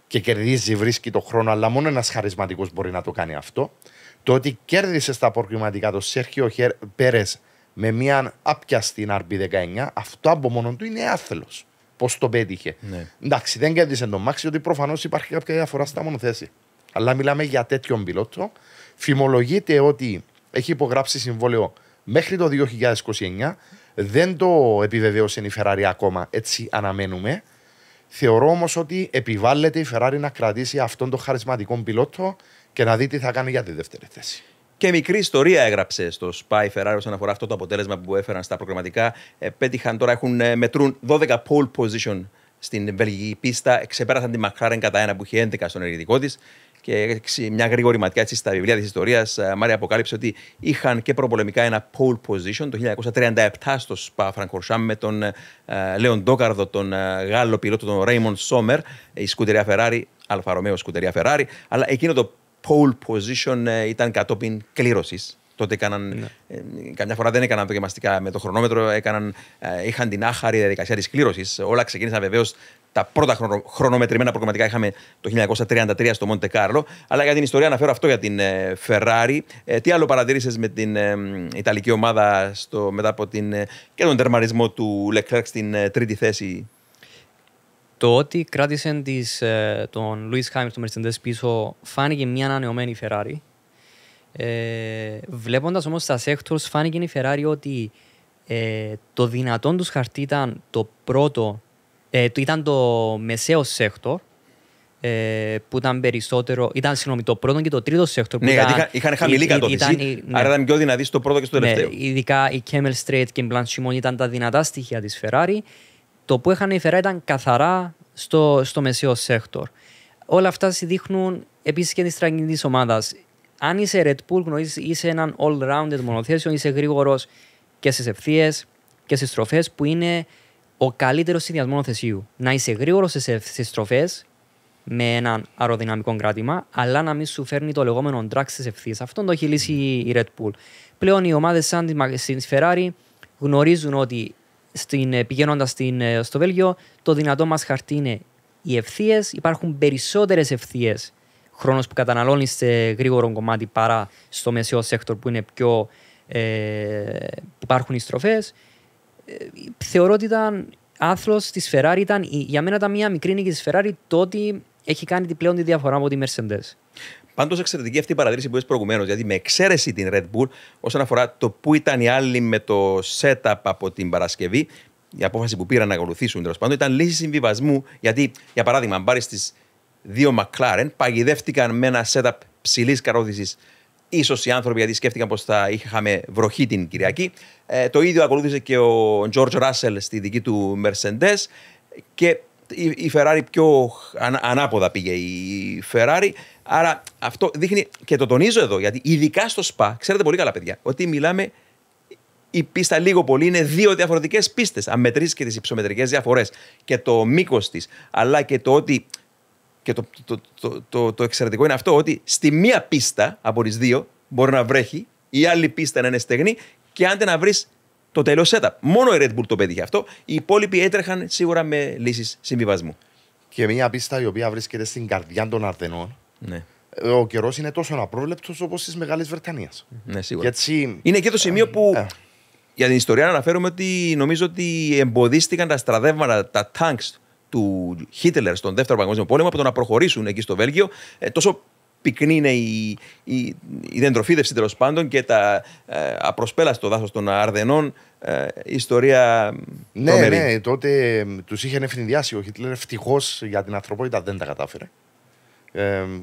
και κερδίζει, βρίσκει το χρόνο, αλλά μόνο ένας χαρισματικός μπορεί να το κάνει αυτό. Το ότι κέρδισε στα προκριματικά το Σέρχιο Πέρες με μια άπιαστη RB19, αυτό από μόνο του είναι άθελος πώς το πέτυχε. Ναι. Εντάξει, δεν κέρδισε τον Μάξι, ότι προφανώς υπάρχει κάποια διαφορά στα μονοθέσει. Αλλά μιλάμε για τέτοιον πιλότο. Φημολογείται ότι έχει υπογράψει συμβόλαιο μέχρι το 2029. Δεν το επιβεβαίωσε η Ferrari ακόμα, έτσι αναμένουμε. Θεωρώ όμως ότι επιβάλλεται η Ferrari να κρατήσει αυτόν τον χαρισματικό πιλότο και να δει τι θα κάνει για τη δεύτερη θέση. Και μικρή ιστορία έγραψε στο Spy Ferrari όσον αφορά αυτό το αποτέλεσμα που έφεραν στα προγραμματικά. Ε, πέτυχαν τώρα, έχουν ε, μετρούν 12 pole position στην βελγική πίστα. Ξεπέρασαν τη Μακράρεν κατά ένα που είχε 11 στον ενεργητικό της. Και μια γρήγορη ματιά έτσι, στα βιβλία της ιστορίας, ε, Μάρια αποκάλυψε ότι είχαν και προπολεμικά ένα pole position το 1937 στο Spa Francorchamps με τον ε, Λέον Ντόκαρδο, τον ε, Γάλλο πιλότο, τον Ρέιμον Σόμερ, η σκουτερία Φεράρι, Ρωμαίο σκουτερία Φεράρι. Αλλά εκείνο το pole position ε, ήταν κατόπιν κλήρωσης. Τότε έκαναν, ναι. ε, καμιά φορά δεν έκαναν δοκιμαστικά με το χρονόμετρο, έκαναν, ε, είχαν την άχαρη διαδικασία της κλήρωσης. Όλα ξεκίνησαν βεβαίως τα πρώτα χρονο, χρονομετρημένα προγραμματικά είχαμε το 1933 στο Μοντε Κάρλο. Αλλά για την ιστορία αναφέρω αυτό για την ε, Ferrari. τι άλλο παρατηρήσει με την Ιταλική ομάδα μετά από και τον τερματισμό του Leclerc στην τρίτη θέση το ότι κράτησε τον Λουίς Χάιμερ στο Mercedes πίσω φάνηκε μια ανανεωμένη Ferrari. Ε, Βλέποντας όμως τα sectors, φάνηκε η Ferrari ότι ε, το δυνατόν τους χαρτί ήταν το πρώτο, ε, το, ήταν το μεσαίος sector, ε, που ήταν περισσότερο. Ήταν συγγνώμη, το πρώτο και το τρίτο Σέκτορ. Που ναι, ήταν, γιατί είχαν χαμηλή κατώθηση. Ναι. Άρα ήταν πιο δυνατή στο πρώτο και στο ναι, τελευταίο. Ναι, ειδικά η Camel Straight και η Blanchimon ήταν τα δυνατά στοιχεία της Ferrari. Το που είχαν η Φερά ήταν καθαρά στο, στο μεσαίο σέκτορ. Όλα αυτά δείχνουν επίσης και της στραγγυλή ομάδας. Αν είσαι Red Bull, γνωρίζεις, είσαι έναν all-rounded μονοθέσιο, είσαι γρήγορος και στις ευθείες και στις στροφές, που είναι ο καλύτερος συνδυασμός μονοθεσίου. Να είσαι γρήγορος στις στροφές με έναν αεροδυναμικό κράτημα, αλλά να μην σου φέρνει το λεγόμενο drag στις ευθείες. Αυτό το έχει λύσει η Red Bull. Πλέον οι ομάδες σαν τη Ferrari γνωρίζουν ότι στην, ε, πηγαίνοντας ε, στο Βέλγιο, το δυνατό μας χαρτί είναι οι ευθείες. Υπάρχουν περισσότερες ευθείες χρόνος που καταναλώνεις σε γρήγορο κομμάτι παρά στο μεσαίο σέκτορ που είναι πιο. Ε, υπάρχουν οι στροφές. Ε, θεωρώ ότι ήταν άθλος της Ferrari. Ήταν, για μένα ήταν μια μικρή νίκη της Ferrari το ότι έχει κάνει πλέον τη διαφορά από τη Mercedes. Πάντως εξαιρετική αυτή η παρατήρηση που είπες προηγουμένως, γιατί με εξαίρεση την Red Bull όσον αφορά το που ήταν οι άλλοι με το setup από την Παρασκευή, η απόφαση που πήραν να ακολουθήσουν τέλος πάντων ήταν λύση συμβιβασμού. Γιατί, για παράδειγμα, αν πάρεις τις δύο McLaren, παγιδεύτηκαν με ένα setup ψηλής καρόδηση ίσως οι άνθρωποι γιατί σκέφτηκαν πως θα είχαμε βροχή την Κυριακή. Ε, το ίδιο ακολούθησε και ο George Russell στη δική του Mercedes. Και η, η Ferrari πιο ανάποδα πήγε η Ferrari. Άρα αυτό δείχνει και το τονίζω εδώ, γιατί ειδικά στο ΣΠΑ, ξέρετε πολύ καλά, παιδιά, ότι μιλάμε η πίστα λίγο πολύ είναι δύο διαφορετικές πίστες. Αν μετρήσει και τις υψομετρικές διαφορές και το μήκος της, αλλά και το ότι. Και το, το, το, το, το εξαιρετικό είναι αυτό ότι στη μία πίστα από τις δύο μπορεί να βρέχει, η άλλη πίστα να είναι στεγνή και άντε να βρεις το τέλειο setup. Μόνο η Red Bull το πέτυχε αυτό. Οι υπόλοιποι έτρεχαν σίγουρα με λύσεις συμβιβασμού. Και μια πίστα η οποία βρίσκεται στην καρδιά των Αρδενών. Ναι. Ο καιρός είναι τόσο απρόβλεπτος όπως της Μεγάλης Βρετανίας. Ναι, σίγουρα. Είναι και το σημείο ε, που. Ε, ε. Για την ιστορία να αναφέρουμε ότι νομίζω ότι εμποδίστηκαν τα στραδεύματα, τα τάγκ του Χίτλερ στον Δεύτερο Παγκόσμιο Πόλεμο από το να προχωρήσουν εκεί στο Βέλγιο. Ε, τόσο πυκνή είναι η, η, η δεντροφύδευση τέλος πάντων και τα ε, απροσπέλαστο δάσος των Αρδενών. Ε, ιστορία. Ναι, ναι, τότε του είχε ευθυνδιάσει ο Χίτλερ. Ευτυχώς για την ανθρωπότητα δεν τα κατάφερε.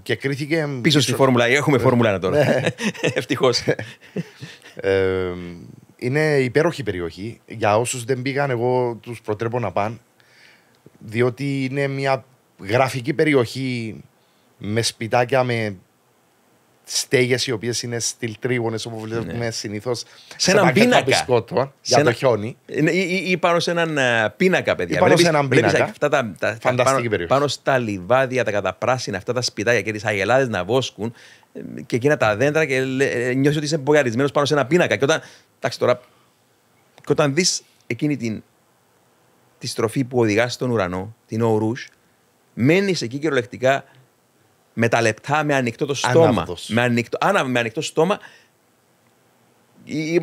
και κρίθηκε. Πίσω, στη Φόρμουλα, έχουμε ε, Φόρμουλα ένα τώρα. Ναι. <laughs> Ευτυχώς. είναι υπέροχη περιοχή. Για όσους δεν πήγαν, εγώ τους προτρέπω να πάνε. Διότι είναι μια γραφική περιοχή με σπιτάκια με στέγες οι οποίες είναι στυλ τρίγωνες όπου βλέπουμε ναι. συνήθως. Σε, σε έναν πίνακα. Μπισκότο, για ένα... το χιόνι. Ναι, ή, ή, πάνω σε έναν ε, πίνακα, παιδιά. Ή πάνω σε έναν πίνακα. αυτά τα, τα, Φανταστική πάνω, πάνω στα λιβάδια, τα καταπράσινα, αυτά τα σπιτάκια και τις αγελάδες να βόσκουν ε, και εκείνα τα δέντρα και ε, νιώθεις ότι είσαι μπογαρισμένος πάνω σε ένα πίνακα. Και όταν, εντάξει, τώρα, και όταν δεις εκείνη την, τη στροφή που οδηγάς στον ουρανό, την ορούς, μένεις εκεί κυριολεκτικά με τα λεπτά, με ανοιχτό το στόμα. Με ανοιχτό, άνα, με ανοιχτό στόμα.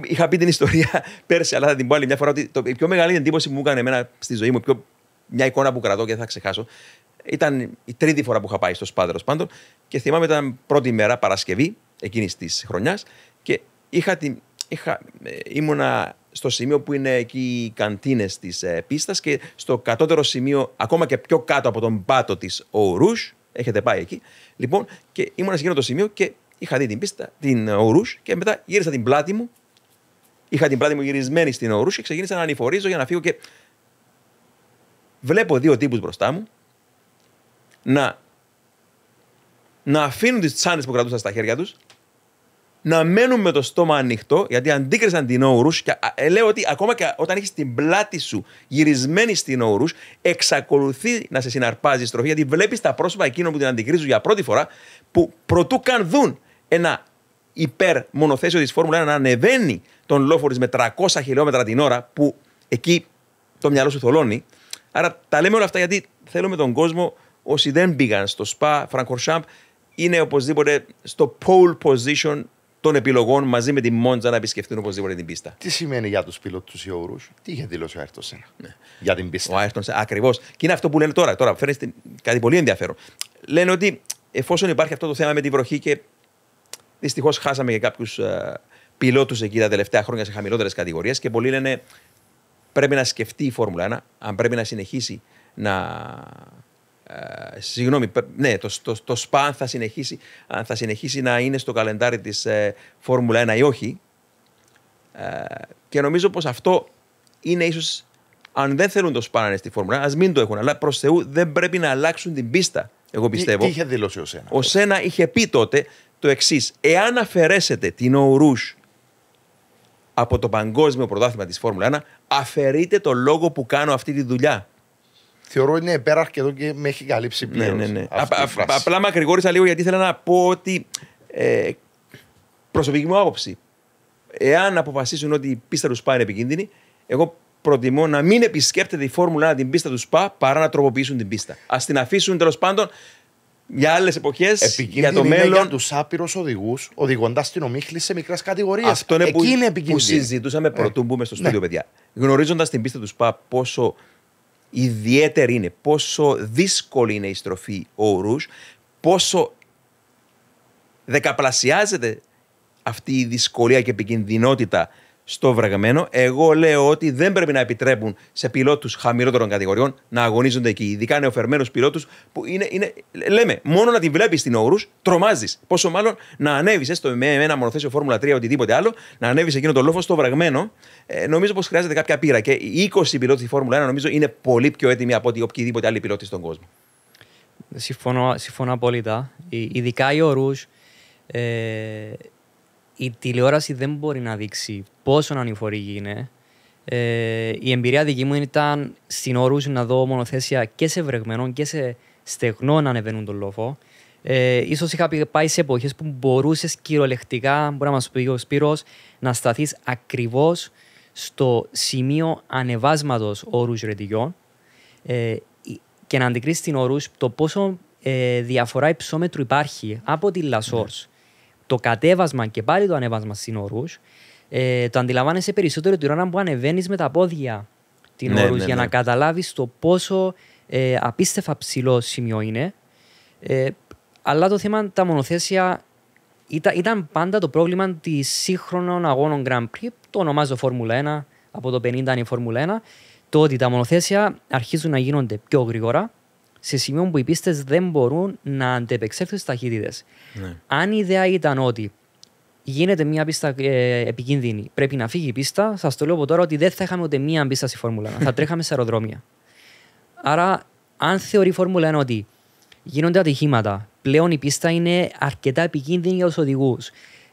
Είχα πει την ιστορία <laughs> πέρσι, αλλά θα την πω άλλη μια φορά ότι η πιο μεγάλη εντύπωση που μου έκανε εμένα στη ζωή μου, πιο, μια εικόνα που κρατώ και θα ξεχάσω, ήταν η τρίτη φορά που είχα πάει στο Σπάδρο πάντων και θυμάμαι ήταν πρώτη μέρα Παρασκευή εκείνης της χρονιάς και είχα την, είχα, ε, ήμουνα στο σημείο που είναι εκεί οι καντίνες της ε, πίστας και στο κατώτερο σημείο, ακόμα και πιο κάτω από τον πάτο της Ορούζ, έχετε πάει εκεί. Λοιπόν, και ήμουν σε εκείνο το σημείο και είχα δει την πίστα, την ε, ορού και μετά γύρισα την πλάτη μου. Είχα την πλάτη μου γυρισμένη στην ορού και ξεκίνησα να ανηφορίζω για να φύγω και. Βλέπω δύο τύπους μπροστά μου να, να αφήνουν τις τσάνες που κρατούσαν στα χέρια τους να μένουν με το στόμα ανοιχτό, γιατί αντίκρισαν την όρους. Και ε, λέω ότι ακόμα και όταν έχεις την πλάτη σου γυρισμένη στην όρους, εξακολουθεί να σε συναρπάζει η στροφή, γιατί βλέπεις τα πρόσωπα εκείνων που την αντικρίζουν για πρώτη φορά, που προτού καν δουν ένα υπέρ μονοθέσιο της Φόρμουλα να ανεβαίνει τον λόφορης με 300 χιλιόμετρα την ώρα, που εκεί το μυαλό σου θολώνει. Άρα τα λέμε όλα αυτά γιατί θέλουμε τον κόσμο όσοι δεν πήγαν στο σπά, Φραγκορσάμπ, είναι οπωσδήποτε στο pole position των επιλογών μαζί με τη Μόντζα να επισκεφτούν οπωσδήποτε την πίστα. Τι σημαίνει για τους πιλότους του Ιωρού, τι είχε δηλώσει ο Άιρτον Σένα για την πίστα. Ο Άιρτον Σένα, ακριβώς. Και είναι αυτό που λένε τώρα. Τώρα φέρνει κάτι πολύ ενδιαφέρον. Λένε ότι εφόσον υπάρχει αυτό το θέμα με τη βροχή και δυστυχώς χάσαμε και κάποιους ε, πιλότους εκεί τα τελευταία χρόνια σε χαμηλότερες κατηγορίες και πολλοί λένε πρέπει να σκεφτεί η Φόρμουλα 1 αν πρέπει να συνεχίσει να ε, συγγνώμη, ναι, το, το, ΣΠΑ αν θα, συνεχίσει, θα συνεχίσει να είναι στο καλεντάρι της ε, Φόρμουλα 1 ή όχι. Ε, και νομίζω πως αυτό είναι ίσως, αν δεν θέλουν το ΣΠΑ να είναι στη Φόρμουλα, ας μην το έχουν. Αλλά προς Θεού δεν πρέπει να αλλάξουν την πίστα, εγώ πιστεύω. Τι, είχε δηλώσει ο Σένα. Ο Σένα είχε πει τότε το εξής. Εάν αφαιρέσετε την ορούς από το παγκόσμιο πρωτάθλημα της Φόρμουλα 1, αφαιρείτε το λόγο που κάνω αυτή τη δουλειά θεωρώ ότι είναι εδώ και με έχει καλύψει ναι, πλέον. Ναι, ναι, ναι. α, Α, απλά με λίγο γιατί ήθελα να πω ότι ε, προσωπική μου άποψη. Εάν αποφασίσουν ότι η πίστα τους ΣΠΑ είναι επικίνδυνη, εγώ προτιμώ να μην επισκέπτεται η Φόρμουλα την πίστα του ΣΠΑ παρά να τροποποιήσουν την πίστα. Ας την αφήσουν τέλος πάντων για άλλες εποχές, για το μέλλον. Είναι για τους άπειρους οδηγούς οδηγώντας την ομίχλη σε μικρές κατηγορίες. Αυτό είναι που, συζητούσαμε ναι. πρωτού μπούμε στο ναι. στούντιο, παιδιά. Γνωρίζοντας την πίστα του ΣΠΑ πόσο ιδιαίτερη είναι, πόσο δύσκολη είναι η στροφή όρους, πόσο δεκαπλασιάζεται αυτή η δυσκολία και επικινδυνότητα στο βραγμένο. Εγώ λέω ότι δεν πρέπει να επιτρέπουν σε πιλότους χαμηλότερων κατηγοριών να αγωνίζονται εκεί. Ειδικά νεοφερμένους πιλότους που είναι, είναι. Λέμε, μόνο να τη βλέπεις την όρους, τρομάζεις. Πόσο μάλλον να ανέβεις, έστω με ένα μονοθέσιο Φόρμουλα 3 οτιδήποτε άλλο, να ανέβεις εκείνο το λόφο στο βραγμένο. Ε, νομίζω πως χρειάζεται κάποια πείρα. Και οι 20 πιλότοι τη Φόρμουλα 1 νομίζω είναι πολύ πιο έτοιμοι από ότι οποιοδήποτε άλλοι πιλότοι στον κόσμο. Συμφωνώ, συμφωνώ απόλυτα. Ε, ειδικά οι ορού. Ε, η τηλεόραση δεν μπορεί να δείξει πόσο ανηφορική είναι. Ε, η εμπειρία δική μου ήταν στην όρου να δω μονοθέσια και σε βρεγμένο και σε στεγνό να ανεβαίνουν τον λόφο. Ε, ίσως είχα πάει σε εποχές που μπορούσες κυριολεκτικά, μπορεί να μας πει ο Σπύρος, να σταθείς ακριβώς στο σημείο ανεβάσματος όρους ρετιγιών ε, και να αντικρίσεις την όρους το πόσο ε, διαφορά υψόμετρου υπάρχει από τη Λασόρς. Ναι. Το κατέβασμα και πάλι το ανέβασμα στην όρους ε, το αντιλαμβάνεσαι περισσότερο την ώρα που ανεβαίνεις με τα πόδια την ναι, όρους ναι, για ναι. να καταλάβεις το πόσο ε, απίστευα ψηλό σημείο είναι. Ε, αλλά το θέμα τα μονοθέσια ήταν, ήταν πάντα το πρόβλημα της σύγχρονων αγώνων Grand Prix. Το ονομάζω Φόρμουλα 1, από το 50 είναι η Φόρμουλα 1. Το ότι τα μονοθέσια αρχίζουν να γίνονται πιο γρήγορα σε σημείο που οι πίστες δεν μπορούν να αντεπεξέλθουν στις ταχύτητες. Ναι. Αν η ιδέα ήταν ότι γίνεται μια πίστα ε, επικίνδυνη. Πρέπει να φύγει η πίστα. Σα το λέω από τώρα ότι δεν θα είχαμε ούτε μία πίστα στη Φόρμουλα. θα <laughs> τρέχαμε σε αεροδρόμια. Άρα, αν θεωρεί η Φόρμουλα 1 ότι γίνονται ατυχήματα, πλέον η πίστα είναι αρκετά επικίνδυνη για τους οδηγούς.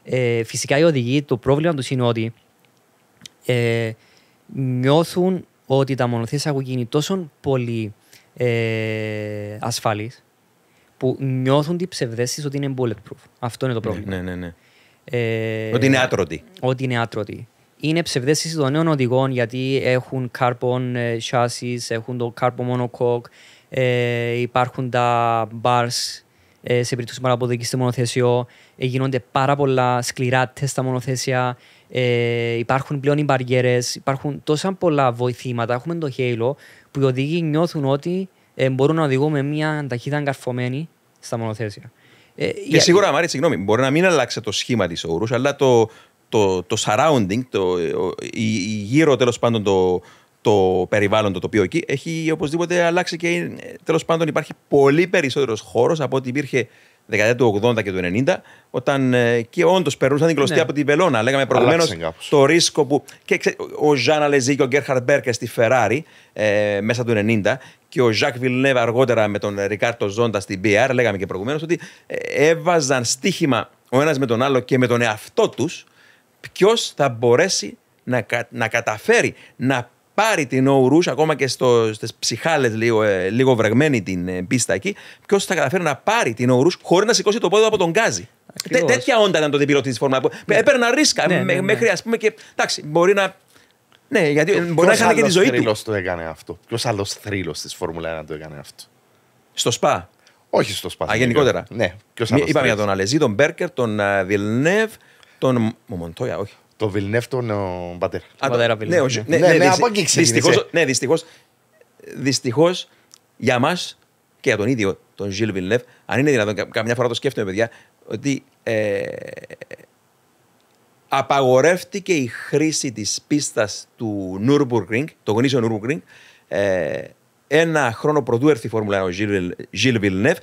Ε, φυσικά οι οδηγοί, το πρόβλημα τους είναι ότι ε, νιώθουν ότι τα μονοθέσια έχουν γίνει τόσο πολύ ε, ασφαλείς που νιώθουν την ψευδέστηση ότι είναι bulletproof. Αυτό είναι το ναι, πρόβλημα. Ναι, ναι, ναι. Ε, ότι είναι άτρωτοι. Ότι είναι άτρωτοι. Είναι ψευδέστηση των νέων οδηγών γιατί έχουν carbon ε, chassis, έχουν το carbon monocoque, ε, υπάρχουν τα bars ε, σε περίπτωση παραποδική στο μονοθεσιό, ε, γίνονται πάρα πολλά σκληρά τεστ στα μονοθεσιά, ε, υπάρχουν πλέον οι μπαριέρες, υπάρχουν τόσα πολλά βοηθήματα. Έχουμε το Halo που οι οδηγοί νιώθουν ότι ε, μπορούν να οδηγούν με μια ταχύτητα εγκαρφωμένη στα μονοθέσια. Ε, και σίγουρα, Μάρη, συγγνώμη, μπορεί να μην αλλάξει το σχήμα της όρους, αλλά το, το, το surrounding, το, ε, η, γύρω τέλος πάντων το, το περιβάλλον το τοπίο εκεί έχει οπωσδήποτε αλλάξει και ε, τέλος πάντων υπάρχει πολύ περισσότερος χώρος από ό,τι υπήρχε δεκαετία του 80 και του 90, όταν και όντως περνούσαν την κλωστή ναι. από την Βελόνα. Λέγαμε προηγουμένως το ρίσκο που. ο Ζαν Αλεζή και ο Γκέρχαρντ Μπέρκε στη Φεράρι μέσα του 90 και ο Ζακ Βιλνέβα αργότερα με τον Ρικάρτο Ζόντα στην BR, λέγαμε και προηγουμένως, ότι ε, έβαζαν στοίχημα ο ένας με τον άλλο και με τον εαυτό τους ποιος θα μπορέσει να, κα, να καταφέρει να πάρει την Ουρού, ακόμα και στις ψυχάλες λίγο, ε, λίγο βρεγμένη την ε, πίστα εκεί, ποιος θα καταφέρει να πάρει την Ουρού χωρίς να σηκώσει το πόδι από τον Γκάζι. Τέ, τέτοια όντα ήταν το διπλωτή τη φόρμα. Ναι. Έπαιρνα ρίσκα ναι, ναι, ναι. μέχρι ας πούμε και. Εντάξει, μπορεί να ναι, γιατί Ποιος μπορεί να έκανε και τη ζωή του. Ποιο άλλο το έκανε αυτό. Ποιος άλλος θρύλος της Φόρμουλα 1 το έκανε αυτό. Στο σπα. Όχι στο σπα. Α, γενικότερα. Ναι, ποιος άλλος. Είπαμε για τον Αλεζή, τον Μπέρκερ, τον ε, Βιλνεύ, τον. Μοντόια, όχι. Το Βιλνεύ, τον ε, πατέρα. Α, πατέρα Βιλνεύ. Ναι, ναι, ναι, ναι, ναι από εκεί ξεκίνησε. Ναι, δυστυχώς. Δυστυχώς για μας και για τον ίδιο τον Γιλ Βιλνεύ, αν είναι δυνατόν, καμιά φορά το σκέφτομαι, παιδιά, ότι ε, απαγορεύτηκε η χρήση της πίστας του Nürburgring, το γνήσιο Nürburgring, ε, ένα χρόνο πρωτού έρθει η Φόρμουλα 1 ο Γιλ Βιλνεύ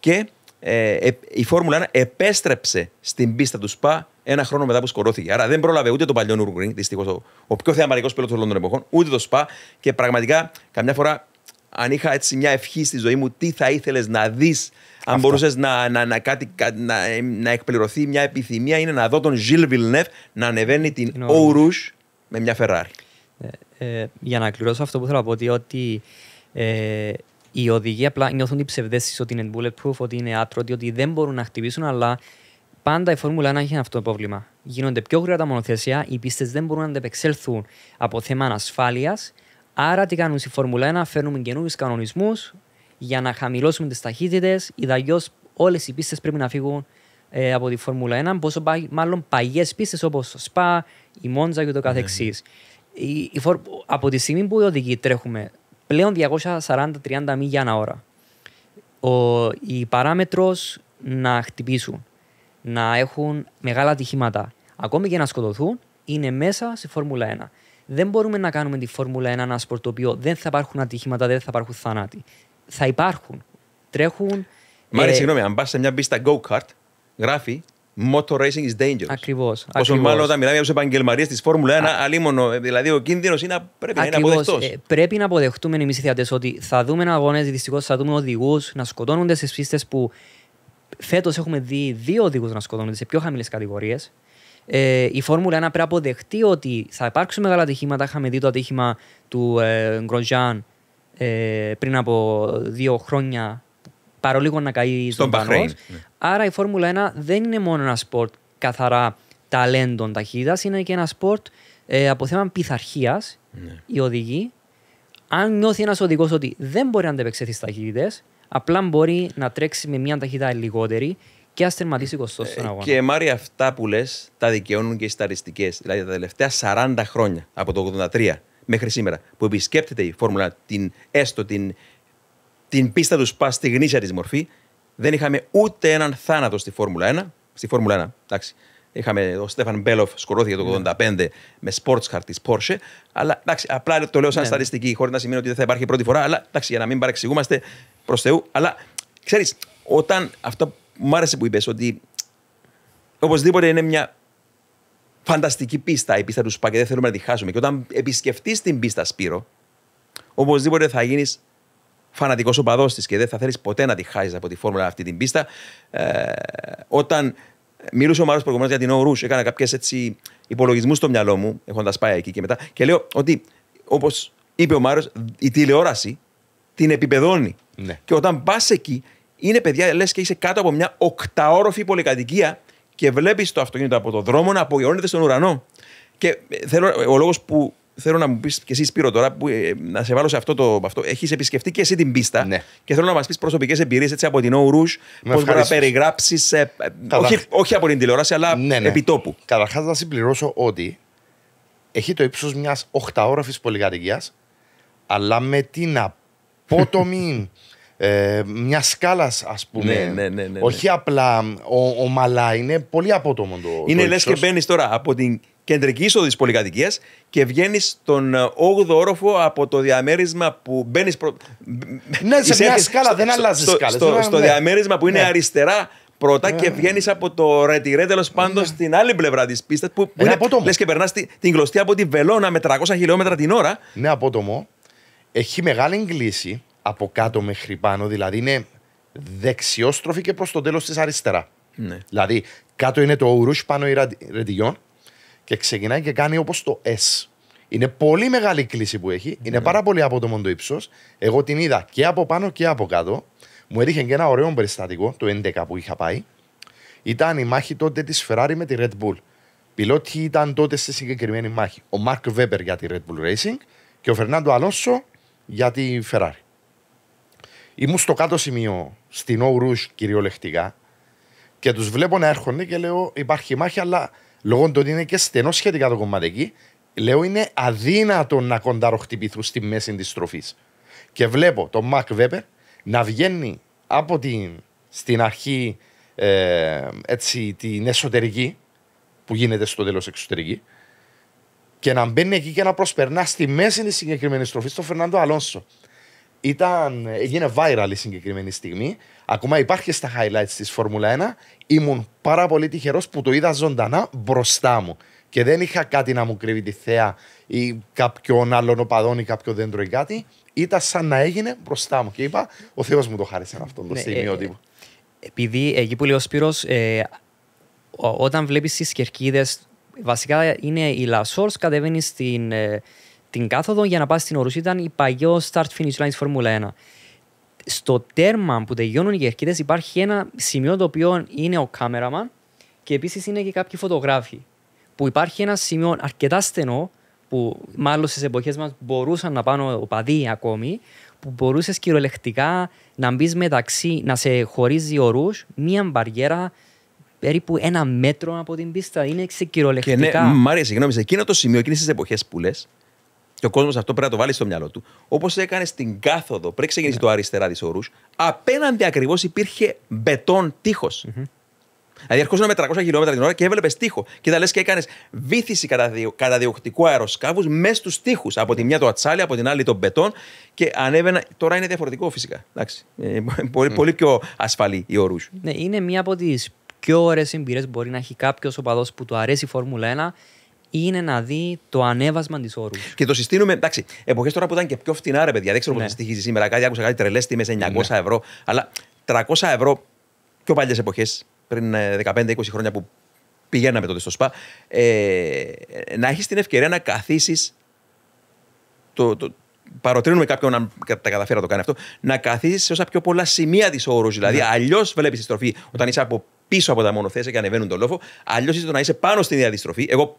και ε, ε, η Φόρμουλα 1 επέστρεψε στην πίστα του ΣΠΑ ένα χρόνο μετά που σκορώθηκε. Άρα δεν πρόλαβε ούτε το παλιό Nürburgring, δυστυχώς ο, ο πιο θεαματικός πιλότος όλων των εποχών, ούτε το ΣΠΑ και πραγματικά καμιά φορά αν είχα έτσι μια ευχή στη ζωή μου, τι θα ήθελες να δεις αν μπορούσες να, να, να, να, να εκπληρωθεί μια επιθυμία, είναι να δω τον Ζιλ Βιλνεύ να ανεβαίνει την όρου με μια Ferrari. Ε, ε, για να κληρώσω αυτό που θέλω να πω, ότι, ε, οι οδηγοί απλά νιώθουν την ψευδέστηση ότι είναι bulletproof, ότι είναι άτρωτοι, ότι δεν μπορούν να χτυπήσουν, αλλά πάντα η Φόρμουλα 1 έχει αυτό το πρόβλημα. Γίνονται πιο γρήγορα τα μονοθεσία, οι πίστες δεν μπορούν να αντεπεξέλθουν από θέμα ανασφάλεια. Άρα, τι κάνουν στη Φόρμουλα 1, φέρνουμε καινούριους κανονισμούς για να χαμηλώσουμε τις ταχύτητες. Ιδαλλιώ όλες οι πίστες πρέπει να φύγουν ε, από τη Φόρμουλα 1. Πόσο μάλλον παλιέ πίστες όπως το ΣΠΑ, η Μόντζα και το καθεξη Ναι. ναι. φορ, από τη στιγμή που οι οδηγοί τρέχουμε πλέον 240-30 μίλια ανά ώρα. Ο, η παράμετρος να χτυπήσουν, να έχουν μεγάλα ατυχήματα, ακόμη και να σκοτωθούν, είναι μέσα στη Φόρμουλα 1. Δεν μπορούμε να κάνουμε τη Φόρμουλα 1 ένα σπορ το οποίο δεν θα υπάρχουν ατυχήματα, δεν θα υπάρχουν θάνατοι θα υπάρχουν. Τρέχουν. Μ' ε... συγγνώμη, αν πας σε μια πίστα go-kart, γράφει Motor racing is dangerous. Ακριβώς. Όσο μάλλον όταν μιλάμε για τους επαγγελματίες της Φόρμουλα 1, Α... αλίμονο. Ε, δηλαδή ο κίνδυνος πρέπει ακριβώς. να είναι αποδεκτός. Ε, πρέπει να αποδεχτούμε εμείς οι θεατές ότι θα δούμε αγώνες, δυστυχώς θα δούμε οδηγούς να σκοτώνονται στις πίστες που φέτος έχουμε δει δύο οδηγούς να σκοτώνονται σε πιο χαμηλές κατηγορίες. Ε, η Φόρμουλα 1 πρέπει να αποδεχτεί ότι θα υπάρξουν μεγάλα ατυχήματα. Είχαμε δει το ατύχημα του ε, ε, πριν από δύο χρόνια παρόλίγο να καεί στον Παχρέν. Ναι. Άρα η Φόρμουλα 1 δεν είναι μόνο ένα σπορτ καθαρά ταλέντων ταχύτητας, είναι και ένα σπορτ ε, από θέμα πειθαρχίας. Ναι. Οι οδηγοί, αν νιώθει ένας οδηγός ότι δεν μπορεί να αντεπεξέλθει στις ταχύτητες, απλά μπορεί να τρέξει με μια ταχύτητα λιγότερη και ας τερματίσει κοστό στον ε, αγώνα. Και Μάρια, αυτά που λες τα δικαιώνουν και οι σταριστικέ. Δηλαδή τα τελευταία 40 χρόνια από το 83 μέχρι σήμερα που επισκέπτεται η Φόρμουλα την, έστω την, την πίστα του Σπα στη γνήσια της μορφή, δεν είχαμε ούτε έναν θάνατο στη Φόρμουλα 1. Στη Φόρμουλα 1, εντάξει. Είχαμε ο Στέφαν Μπέλοφ σκορώθηκε το 1985 ναι. yeah. με sports car της Porsche. Αλλά εντάξει, απλά το λέω σαν yeah. Ναι. στατιστική, χωρίς να σημαίνει ότι δεν θα υπάρχει πρώτη φορά. Αλλά εντάξει, για να μην παρεξηγούμαστε προς Θεού. Αλλά ξέρεις, όταν αυτό μου άρεσε που είπες, ότι οπωσδήποτε είναι μια φανταστική πίστα η πίστα του Σπα και δεν θέλουμε να τη χάσουμε. Και όταν επισκεφτείς την πίστα Σπύρο, οπωσδήποτε θα γίνεις φανατικός οπαδός της και δεν θα θέλεις ποτέ να τη χάσεις από τη φόρμουλα αυτή την πίστα. Ε, όταν μιλούσε ο Μάρο προηγουμένω για την Ορού, έκανα κάποιες υπολογισμούς στο μυαλό μου, έχοντας πάει εκεί και μετά, και λέω ότι όπως είπε ο Μάρος, η τηλεόραση την επιπεδώνει. Ναι. Και όταν πας εκεί, είναι παιδιά, λες και είσαι κάτω από μια οκταόροφη πολυκατοικία και βλέπεις το αυτοκίνητο από το δρόμο να απογειώνεται στον ουρανό. Και ε, θέλω, ε, ο λόγος που θέλω να μου πεις και εσύ, Σπύρο, τώρα που ε, να σε βάλω σε αυτό το. Αυτό. Έχεις επισκεφτεί και εσύ την πίστα. Ναι. Και θέλω να μας πεις προσωπικές εμπειρίες από την Ουρού. Πώς μπορεί να περιγράψεις. Ε, ε όχι, όχι, από την τηλεόραση, αλλά ναι, ναι. επί τόπου. Καταρχά, να συμπληρώσω ότι έχει το ύψος μιας 8 πολυκατοικίας, αλλά με την <laughs> απότομη ε, μια σκάλας, ας πούμε. Ναι, ναι, ναι, ναι Όχι ναι. απλά ο, ομαλά, είναι πολύ απότομο το. Είναι λες και μπαίνεις τώρα από την κεντρική είσοδο της πολυκατοικίας και βγαίνεις στον 8ο όροφο από το διαμέρισμα που μπαίνεις. Προ... Ναι, σε μια σκάλα, δεν αλλάζει σκάλα. Στο, ναι. διαμέρισμα που είναι αριστερά πρώτα και βγαίνεις από το ρετυρέ τέλο πάντων στην άλλη πλευρά της πίστας που, που είναι Λες και περνάς την, την κλωστή από τη Βελόνα με 300 χιλιόμετρα την ώρα. Ναι, απότομο. Έχει μεγάλη εγκλήση από κάτω μέχρι πάνω. Δηλαδή είναι δεξιόστροφη και προς το τέλος της αριστερά. Ναι. Δηλαδή κάτω είναι το ουρούς, πάνω η ρετιγιόν και ξεκινάει και κάνει όπως το S. Είναι πολύ μεγάλη κλίση που έχει. Είναι ναι. πάρα πολύ απότομο το ύψος. Εγώ την είδα και από πάνω και από κάτω. Μου έτυχε και ένα ωραίο περιστατικό το 11 που είχα πάει. Ήταν η μάχη τότε της Ferrari με τη Red Bull. Πιλότοι ήταν τότε στη συγκεκριμένη μάχη. Ο Μάρκ Βέμπερ για τη Red Bull Racing και ο Φερνάντο Αλόνσο για τη Ferrari. Ήμουν στο κάτω σημείο, στην Ορούς κυριολεκτικά, και τους βλέπω να έρχονται και λέω: Υπάρχει μάχη, αλλά λόγω του ότι είναι και στενό σχετικά το κομμάτι εκεί, λέω είναι αδύνατο να κονταροχτυπηθούν στη μέση της στροφής. Και βλέπω τον Μακ Βέπερ να βγαίνει από την στην αρχή ε, έτσι, την εσωτερική που γίνεται στο τέλος εξωτερική και να μπαίνει εκεί και να προσπερνά στη μέση της συγκεκριμένης στροφής τον Φερνάντο Αλόνσο ήταν, έγινε viral η συγκεκριμένη στιγμή. Ακόμα υπάρχει στα highlights της Φόρμουλα 1. Ήμουν πάρα πολύ τυχερός που το είδα ζωντανά μπροστά μου. Και δεν είχα κάτι να μου κρύβει τη θέα ή κάποιον άλλον οπαδόν ή κάποιο δέντρο ή κάτι. Ήταν σαν να έγινε μπροστά μου. Και είπα, ο Θεός μου το χάρισε αυτό το ναι, σημείο ε, τύπου. Επειδή εκεί που λέει ο Σπύρος, ε, όταν βλέπεις τις κερκίδες, βασικά είναι η Λασόρ, κατεβαίνει στην... Ε, την κάθοδο για να πας στην ορούση ήταν η παγιό start-finish line Φόρμουλα 1. Στο τέρμα που τελειώνουν οι κερκίδες υπάρχει ένα σημείο το οποίο είναι ο κάμεραμαν και επίσης είναι και κάποιοι φωτογράφοι. Που υπάρχει ένα σημείο αρκετά στενό που μάλλον στις εποχές μας μπορούσαν να πάνε οπαδοί ακόμη, που μπορούσες κυριολεκτικά να μπεις μεταξύ, να σε χωρίζει ο μία μπαριέρα περίπου ένα μέτρο από την πίστα. Είναι σε κυριολεκτικά. ναι, μ' συγγνώμη, σε εκείνο το σημείο, εκείνες τις εποχές που λες, και ο κόσμος αυτό πρέπει να το βάλει στο μυαλό του. Όπως έκανες στην κάθοδο, πριν ξεκινήσει yeah. το αριστερά της ορούς, απέναντι ακριβώς υπήρχε μπετόν τείχος. Mm-hmm. Δηλαδή, ερχόσουν με 300 χιλιόμετρα την ώρα και έβλεπες τείχο. Και τα λες και έκανες βύθιση καταδιο... καταδιοκτικού αεροσκάφους μέσα στους τείχους. Από τη μια το ατσάλι, από την άλλη το μπετόν. Και ανέβαινα. Τώρα είναι διαφορετικό φυσικά. Εντάξει. Ε, <laughs> πολύ, πολύ πιο ασφαλή η ορούς. Ναι, είναι μία από τις πιο ωραίες εμπειρίε μπορεί να έχει κάποιος οπαδός που του αρέσει η Φόρμουλα 1 είναι να δει το ανέβασμα της όρου. Και το συστήνουμε. Εντάξει, εποχές τώρα που ήταν και πιο φτηνά, ρε παιδιά. Δεν ξέρω ναι. πώ στοιχίζει σήμερα. Κάτι άκουσα κάτι τρελές τιμές 900 ναι. ευρώ. Αλλά 300 ευρώ πιο παλιές εποχές, πριν 15-20 ε, χρόνια που πηγαίναμε τότε στο ΣΠΑ, ε, να έχεις την ευκαιρία να καθίσεις. Το, το, παροτρύνουμε κάποιον να τα καταφέρει να το κάνει αυτό, να καθίσεις σε όσα πιο πολλά σημεία της όρου. Δηλαδή, ναι. αλλιώς βλέπεις τη στροφή όταν είσαι από πίσω από τα μονοθέσια και ανεβαίνουν τον λόφο, αλλιώς είσαι το να είσαι πάνω στην διαδιστροφή. Εγώ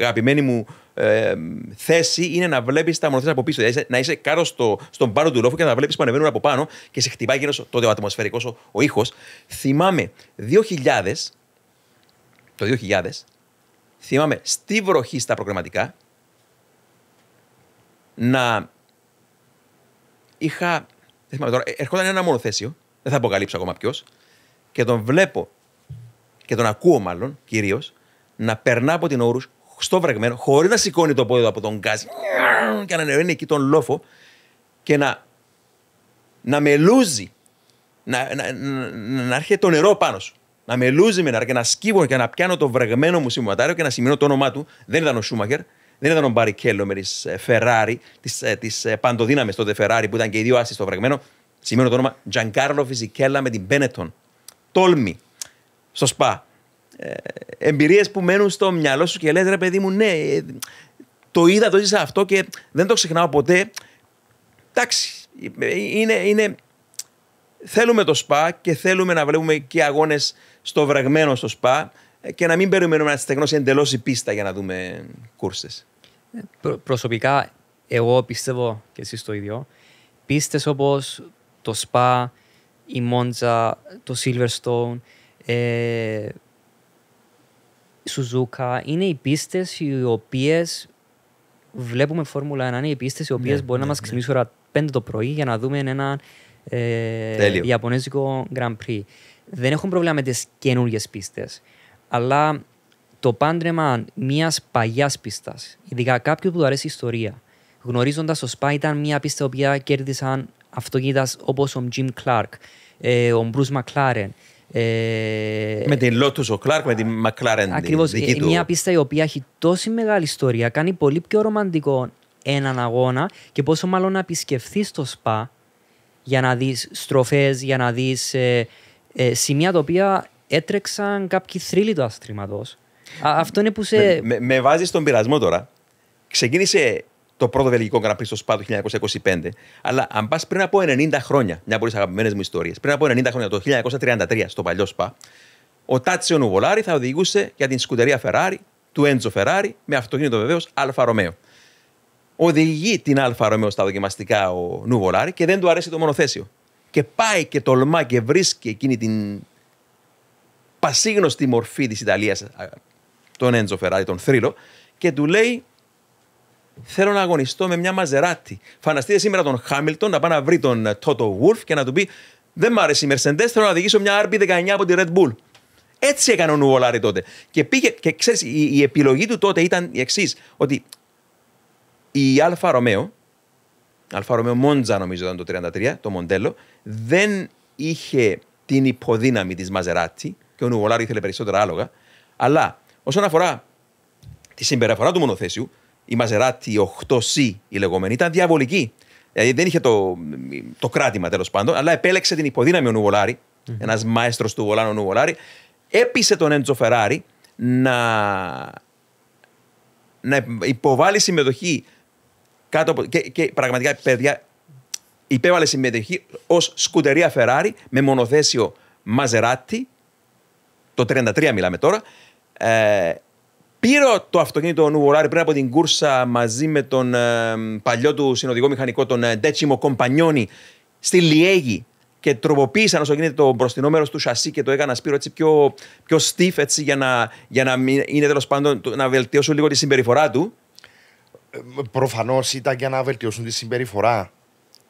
αγαπημένη μου ε, θέση είναι να βλέπεις τα μονοθέσει από πίσω. να είσαι κάτω στο, στον πάρο του λόφου και να βλέπεις που ανεβαίνουν από πάνω και σε χτυπάει γύρω στο, τότε ο ατμοσφαιρικός ο, ο ήχος. Θυμάμαι 2000, το 2000, θυμάμαι στη βροχή στα προγραμματικά να είχα. Δεν θυμάμαι τώρα, ε, ερχόταν ένα μονοθέσιο, δεν θα αποκαλύψω ακόμα ποιος, και τον βλέπω και τον ακούω μάλλον κυρίως να περνά από την όρους στο βρεγμένο, χωρίς να σηκώνει το πόδι από τον γκάζι και να ανεβαίνει εκεί τον λόφο και να, να μελούζει. Να, να, να, να έρχεται το νερό πάνω σου. Να μελούζει με ένα και να σκύβω και να πιάνω το βρεγμένο μου συμβατάριο και να σημειώνω το όνομά του. Δεν ήταν ο Σούμαχερ, δεν ήταν ο Μπαρικέλο με τη Φεράρι, τη ε, ε, παντοδύναμες τότε Φεράρι που ήταν και οι δύο άσει στο βρεγμένο. Σημειώνω το όνομα Giancarlo Φιζικέλα με την Μπένετον. Τόλμη. Στο σπα. Ε, εμπειρίες που μένουν στο μυαλό σου και λες ρε παιδί μου ναι ε, το είδα, το ζήσα αυτό και δεν το ξεχνάω ποτέ εντάξει είναι, είναι θέλουμε το ΣΠΑ και θέλουμε να βλέπουμε και αγώνες στο βραγμένο στο ΣΠΑ και να μην περιμένουμε να στεγνώσει εντελώς η πίστα για να δούμε κούρσες ε, προσωπικά, εγώ πιστεύω και εσείς το ίδιο. πίστες όπως το ΣΠΑ, η Μόντζα, το Silverstone, Σουζούκα είναι οι πίστες οι οποίες βλέπουμε Φόρμουλα 1. Είναι οι πίστες οι οποίες ναι, μπορεί ναι, να μα ξυπνήσουν ώρα 5 το πρωί για να δούμε ένα ε, Ιαπωνέζικο Grand Prix. Δεν έχουν πρόβλημα με τις καινούριε πίστες. Αλλά το πάντρεμα μιας παλιάς πίστας, ειδικά κάποιου που του αρέσει η ιστορία, γνωρίζοντας το ΣΠΑ, ήταν μια πίστα που κέρδισαν αυτοκίνητας όπως ο Jim Clark, ε, ο Bruce McLaren, ε, με την Lotus, ο Κλάρκ, με την McLaren. Ακριβώ. Ε, μια πίστα η οποία έχει τόση μεγάλη ιστορία, κάνει πολύ πιο ρομαντικό έναν αγώνα και πόσο μάλλον να επισκεφθείς το σπα για να δεις στροφές, για να δεις ε, σημεία τα οποία έτρεξαν κάποιοι θρύλοι του αστρήματο. Αυτό είναι που σε. Με, με, με βάζεις στον πειρασμό τώρα. Ξεκίνησε το πρώτο βελγικό γραμπή στο ΣΠΑ το 1925. Αλλά αν πας πριν από 90 χρόνια, μια από τις αγαπημένες μου ιστορίες, πριν από 90 χρόνια, το 1933, στο παλιό ΣΠΑ, ο Τάτσιο Νουβολάρη θα οδηγούσε για την σκουτερία Φεράρι του Έντζο Φεράρι, με αυτοκίνητο βεβαίως Αλφα Ρωμαίο. Οδηγεί την Αλφα Ρωμαίο στα δοκιμαστικά ο Νουβολάρη και δεν του αρέσει το μονοθέσιο. Και πάει και τολμά και βρίσκει εκείνη την πασίγνωστη μορφή της Ιταλίας, τον Έντζο Φεράρι, τον θρύλο, και του λέει Θέλω να αγωνιστώ με μια μαζεράτη. Φανταστείτε σήμερα τον Χάμιλτον να πάει να βρει τον Τότο ε, Γουρφ και να του πει: Δεν μ' αρέσει η μερσεντέ, θέλω να οδηγήσω μια RB19 από τη Red Bull. Έτσι έκανε ο Νουβολάρη τότε. Και, πήγε, και ξέρεις, η, η επιλογή του τότε ήταν η εξής: Ότι η Αλφα Ρωμαίο, Αλφα Ρωμαίο Μόντζα νομίζω ήταν το 33, το μοντέλο, δεν είχε την υποδύναμη της Μαζεράτη και ο Νουβολάρη ήθελε περισσότερα άλογα. Αλλά όσον αφορά τη συμπεριφορά του μονοθέσιου, η Μαζεράτη 8C η λεγόμενη, ήταν διαβολική. Δηλαδή δεν είχε το, το κράτημα τέλος πάντων, αλλά επέλεξε την υποδύναμη ο Νουβολάρη, ένας μαέστρος του Βολάνου ο Νουβολάρη, έπεισε τον Έντζο Φεράρι να, να υποβάλει συμμετοχή κάτω από. Και, πραγματικά, παιδιά, υπέβαλε συμμετοχή ως σκουτερία Φεράρι με μονοθέσιο Μαζεράτη, το 1933 μιλάμε τώρα, ε, Πήρω το αυτοκίνητο Ουβολάρη πριν από την κούρσα μαζί με τον ε, παλιό του συνοδικό μηχανικό, τον ε, Ντέτσιμο Κομπανιόνι, στη Λιέγη και τροποποίησαν όσο γίνεται το μπροστινό μέρο του σασί και το έκανα σπύρο έτσι πιο, πιο stiff έτσι, για να, για να είναι τέλος πάντων να βελτιώσουν λίγο τη συμπεριφορά του. Ε, Προφανώς ήταν για να βελτιώσουν τη συμπεριφορά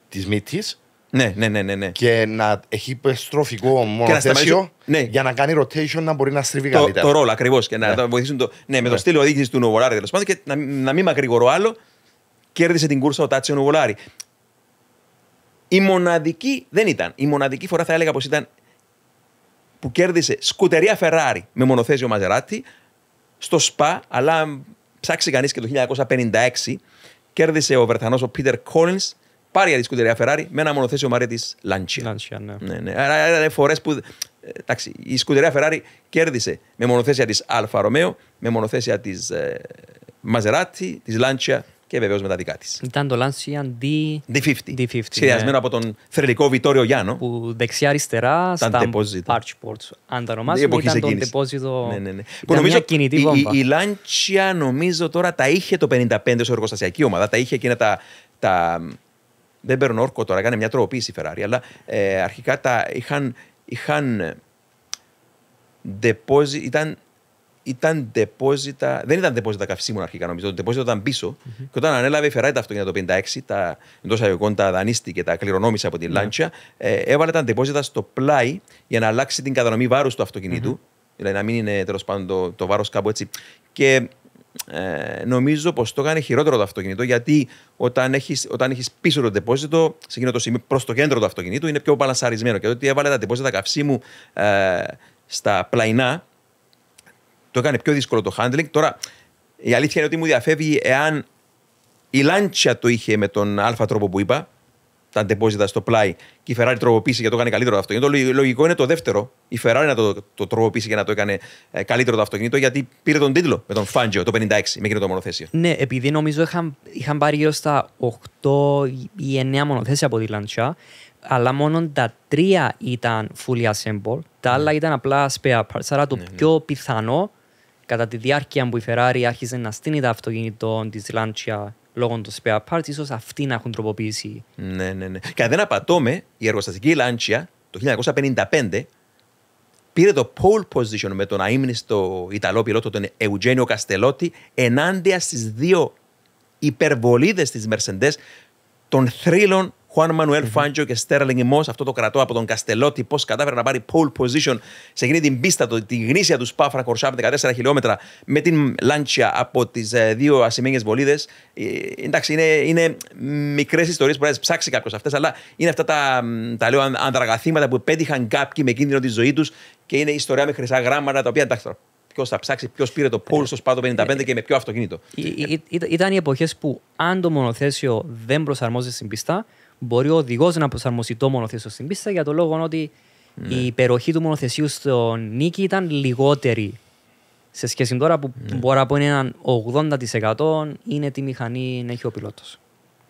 τη μύτης ναι, ναι, ναι, ναι, ναι, Και να έχει στροφικό μονοθέσιο ναι. για να κάνει rotation να μπορεί να στρίβει το, καλύτερα. Το ρόλο ακριβώς και να ναι. βοηθήσουν το. Ναι, με το ναι. στήλο οδήγησης του Νουβολάρη τέλος πάντων και να, να μην μακρηγορώ άλλο. Κέρδισε την κούρσα ο Τάτσιο Νοβολάρη. Η μοναδική δεν ήταν. Η μοναδική φορά θα έλεγα πως ήταν που κέρδισε σκουτερία Φεράρι με μονοθέσιο Μαζεράτη στο ΣΠΑ, αλλά ψάξει κανείς και το 1956 κέρδισε ο Βρετανός ο Πίτερ Κόλλινς πάρει για τη σκουτερία Ferrari με ένα μονοθέσιο μαρέ της Lancia. Lancia ναι. Ναι, ναι. Άρα είναι φορές που. Ε, εντάξει, η σκουτερία Φεράρι κέρδισε με μονοθέσια της Αλφα Ρωμαίο, με μονοθέσια της Μαζεράτη, τη Λάντσια και βεβαίως με τα δικά της. Ήταν το Lancia D... D50. D50 σχεδιασμένο ναι. από τον θρελικό Βιτόριο Γιάννο. Που δεξιά-αριστερά στα deposit. Αν τα ονομάζουμε, ήταν το τεπόζιτο. Ναι, ναι, ναι. κινητή Η, η, νομίζω τώρα τα είχε το 55 ως εργοστασιακή ομάδα. Τα είχε εκείνα τα, τα, δεν παίρνω όρκο τώρα, έκανε μια τροποποίηση η Ferrari, αλλά ε, αρχικά τα είχαν, είχαν deposit, ήταν, ήταν δεν ήταν deposit καυσίμων αρχικά νομίζω, το deposit ήταν πίσω mm-hmm. και όταν ανέλαβε η Ferrari τα αυτοκίνητα το 1956, τα, εντός αγωγικών τα δανείστηκε, τα κληρονόμησε από την ναι. Lancia, ε, έβαλε τα deposit στο πλάι για να αλλάξει την κατανομή βάρους του αυτοκινητου mm-hmm. δηλαδή να μην είναι τέλος πάντων το, το βάρος κάπου έτσι και ε, νομίζω πως το κάνει χειρότερο το αυτοκίνητο, γιατί όταν έχεις όταν έχεις πίσω το τεπόζιτο, σε εκείνο το σημείο προς το κέντρο του αυτοκινήτου, είναι πιο παλασαρισμένο. Και ότι έβαλε τα τεπόζιτα καυσίμου ε, στα πλαϊνά, το έκανε πιο δύσκολο το handling. Τώρα, η αλήθεια είναι ότι μου διαφεύγει εάν η Λάντσια το είχε με τον αλφα τρόπο που είπα, τα αντεπόζητα στο πλάι και η Ferrari τροποποίησε για να το κάνει καλύτερο το αυτοκίνητο. Το λογικό είναι το δεύτερο. Η Ferrari να το, το τροποποίησε για να το έκανε ε, καλύτερο το αυτοκίνητο, γιατί πήρε τον τίτλο με τον Φάντζιο το 1956 με εκείνο το μονοθέσιο. Ναι, επειδή νομίζω είχαν, είχαν πάρει γύρω στα 8 ή 9 μονοθέσια από τη Λαντσιά, αλλά μόνο τα τρία ήταν fully assembled, τα άλλα ναι. ήταν απλά spare parts. Άρα το ναι, ναι. πιο πιθανό, κατά τη διάρκεια που η Ferrari άρχισε να στείνει τα αυτοκίνητο τη Λαντσιά λόγω των spare parts, ίσως αυτοί να έχουν τροποποιήσει. Ναι, ναι, ναι. Και αν δεν απατώμε, η εργοστατική Λάντσια το 1955 πήρε το pole position με τον αείμνηστο Ιταλό πιλότο τον Ευγενίο Καστελότη ενάντια στις δύο υπερβολίδες της Mercedes των θρύλων Χουάν Μανουέλ Φάντζο και Στέρλινγκ Μό, αυτό το κρατό από τον Καστελότη, πώς κατάφερε να πάρει pole position σε εκείνη την πίστα του, τη γνήσια του Σπάφρα Κορσάπ 14 χιλιόμετρα με την Λάντσια από τις ε, δύο ασημένιες βολίδες. Ε, εντάξει, είναι, είναι μικρές ιστορίες που πρέπει να ψάξει κάποιος αυτές, αλλά είναι αυτά τα, τα λέω ανδραγαθήματα που πέτυχαν κάποιοι με κίνδυνο τη ζωή τους και είναι ιστορία με χρυσά γράμματα τα οποία εντάξει ποιος θα ψάξει, ποιος πήρε το πόλο στο σπάτο 55 ε, και με ποιο αυτοκίνητο. ήταν οι εποχές που αν το μονοθέσιο δεν προσαρμόζεται στην πίστα, μπορεί ο οδηγός να προσαρμοστεί το μονοθέσιο στην πίστα για το λόγο ότι ναι. η υπεροχή του μονοθεσίου στον νίκη ήταν λιγότερη σε σχέση τώρα που ναι. μπορώ να πω είναι έναν 80% είναι τη μηχανή να έχει ο πιλότο.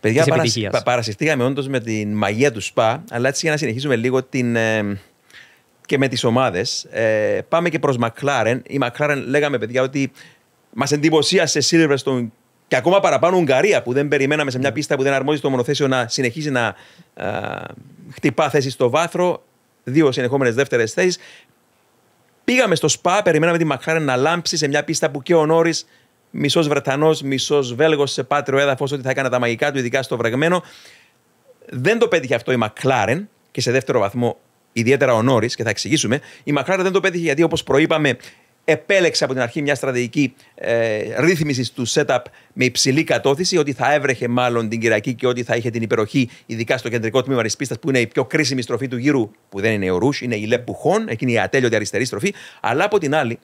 Παιδιά, παρασυρθήκαμε παρασυστήκαμε όντως με την μαγεία του ΣΠΑ, αλλά έτσι για να συνεχίσουμε λίγο την, ε, και με τις ομάδες. Ε, πάμε και προς Μακλάρεν. Η Μακλάρεν λέγαμε, παιδιά, ότι μας εντυπωσίασε στον και ακόμα παραπάνω Ουγγαρία που δεν περιμέναμε σε μια ναι. πίστα που δεν αρμόζει το μονοθέσιο να συνεχίζει να χτυπά θέσεις στο βάθρο. Δύο συνεχόμενες δεύτερες θέσεις. Πήγαμε στο ΣΠΑ, περιμέναμε τη Μακλάρεν να λάμψει σε μια πίστα που και ο Νόρη, μισός Βρετανός, μισός Βέλγος σε πάτριο έδαφος, ότι θα έκανε τα μαγικά του, ειδικά στο βρεγμένο. Δεν το πέτυχε αυτό η Μακλάρεν και σε δεύτερο βαθμό ιδιαίτερα ο Νόρη, και θα εξηγήσουμε. Η Μακλάρεν δεν το πέτυχε γιατί, όπως προείπαμε, επέλεξε από την αρχή μια στρατηγική ε, ρύθμισης του setup με υψηλή κατώθηση, ότι θα έβρεχε μάλλον την Κυριακή και ότι θα είχε την υπεροχή, ειδικά στο κεντρικό τμήμα της πίστας, που είναι η πιο κρίσιμη στροφή του γύρου, που δεν είναι ο Ρούς είναι η Λεπουχών, εκείνη η ατέλειωτη αριστερή στροφή. Αλλά από την άλλη,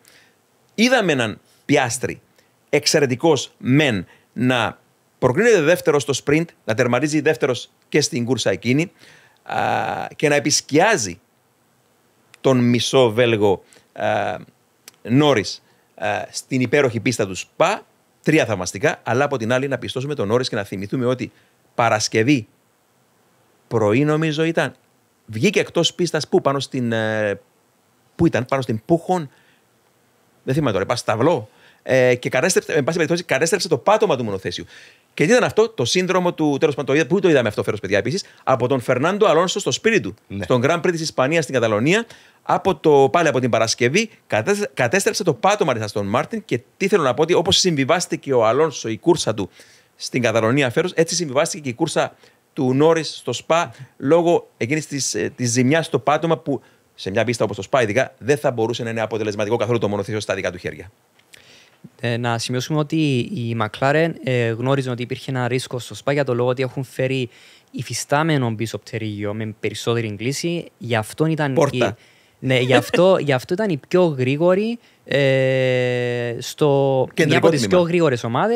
είδαμε έναν πιάστρι εξαιρετικός μεν να προκρίνεται δεύτερος στο sprint, να τερματίζει δεύτερος και στην κούρσα εκείνη και να επισκιάζει τον μισό Βέλγο Νόρις ε, στην υπέροχη πίστα τους ΣΠΑ. Τρία θαυμαστικά. Αλλά από την άλλη να πιστώσουμε τον Νόρις και να θυμηθούμε ότι Παρασκευή πρωί, νομίζω ήταν. Βγήκε εκτός πίστας που πάνω στην. Ε, πού ήταν, πάνω στην Πούχον. Δεν θυμάμαι τώρα, πα σταυλό ε, και καρέστρεψε, πάση περιπτώσει, καρέστρεψε το πάτωμα του μονοθέσιου. Και τι ήταν αυτό, το σύνδρομο του τέλος πάντων. Το, πού το είδαμε αυτό, φέρος παιδιά επίσης, από τον Φερνάντο Αλόνσο στο σπίτι του, ναι. στον Grand Prix της Ισπανίας στην Καταλωνία, από το, πάλι από την Παρασκευή, κατέστρεψε το πάτωμα της Αστων Μάρτιν και τι θέλω να πω ότι όπως συμβιβάστηκε ο Αλόνσο η κούρσα του στην Καταλωνία φέρος, έτσι συμβιβάστηκε και η κούρσα του Νόρις στο ΣΠΑ λόγω εκείνης της ε, ζημιάς στο πάτωμα που σε μια πίστα όπως το ΣΠΑ, ειδικά δεν θα μπορούσε να είναι αποτελεσματικό καθόλου το μονοθέσιο στα δικά του χέρια. Ε, να σημειώσουμε ότι η McLaren ε, γνώριζαν ότι υπήρχε ένα ρίσκο στο ΣΠΑ για το λόγο ότι έχουν φέρει υφιστάμενο πίσω πτερίγιο με περισσότερη κλίση. Γι' αυτό ήταν. Πόρτα. Η, ναι, γι' αυτό, γι αυτό ήταν η πιο γρήγορη ε, στο, κεντρικό μια από τι πιο γρήγορες ομάδες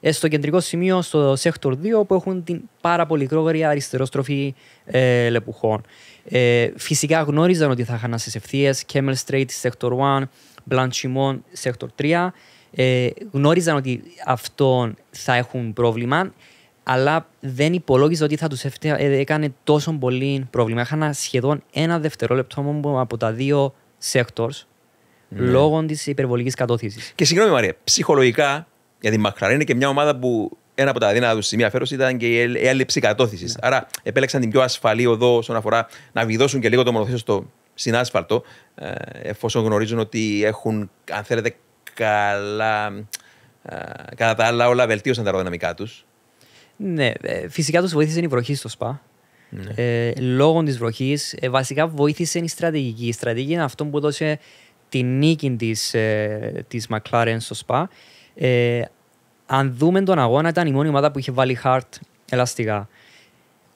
ε, στο κεντρικό σημείο, στο Sector 2, που έχουν την πάρα πολύ γρήγορη αριστερόστροφη ε, λεπουχών. Ε, φυσικά γνώριζαν ότι θα είχαν στι ευθείε Camel Straight, Sector 1, Blanchimon Sector 3 ε, γνώριζαν ότι αυτόν θα έχουν πρόβλημα, αλλά δεν υπολόγιζαν ότι θα τους ε, έκανε τόσο πολύ πρόβλημα. Έχανα σχεδόν ένα δευτερόλεπτο από τα δύο sectors ναι. λόγω της υπερβολικής κατώθησης. Και συγγνώμη, Μαρία, ψυχολογικά, γιατί η Μαχραρή είναι και μια ομάδα που ένα από τα δυνατά του σημεία αφαίρεση ήταν και η έλλειψη κατώθησης. Ναι. Άρα επέλεξαν την πιο ασφαλή οδό όσον αφορά να βιδώσουν και λίγο το μονοθέσιο στο συνάσφαλτο, ε, εφόσον γνωρίζουν ότι έχουν, αν θέλετε, καλά. Κατά τα άλλα, όλα βελτίωσαν τα αεροδυναμικά τους. Ναι, ε, φυσικά τους βοήθησε η βροχή στο ΣΠΑ. Ναι. Ε, λόγω της βροχής, ε, βασικά βοήθησε η στρατηγική. Η στρατηγική είναι αυτό που έδωσε τη νίκη της ε, της McLaren στο ΣΠΑ. Ε, αν δούμε τον αγώνα, ήταν η μόνη ομάδα που είχε βάλει χαρτ ελαστικά.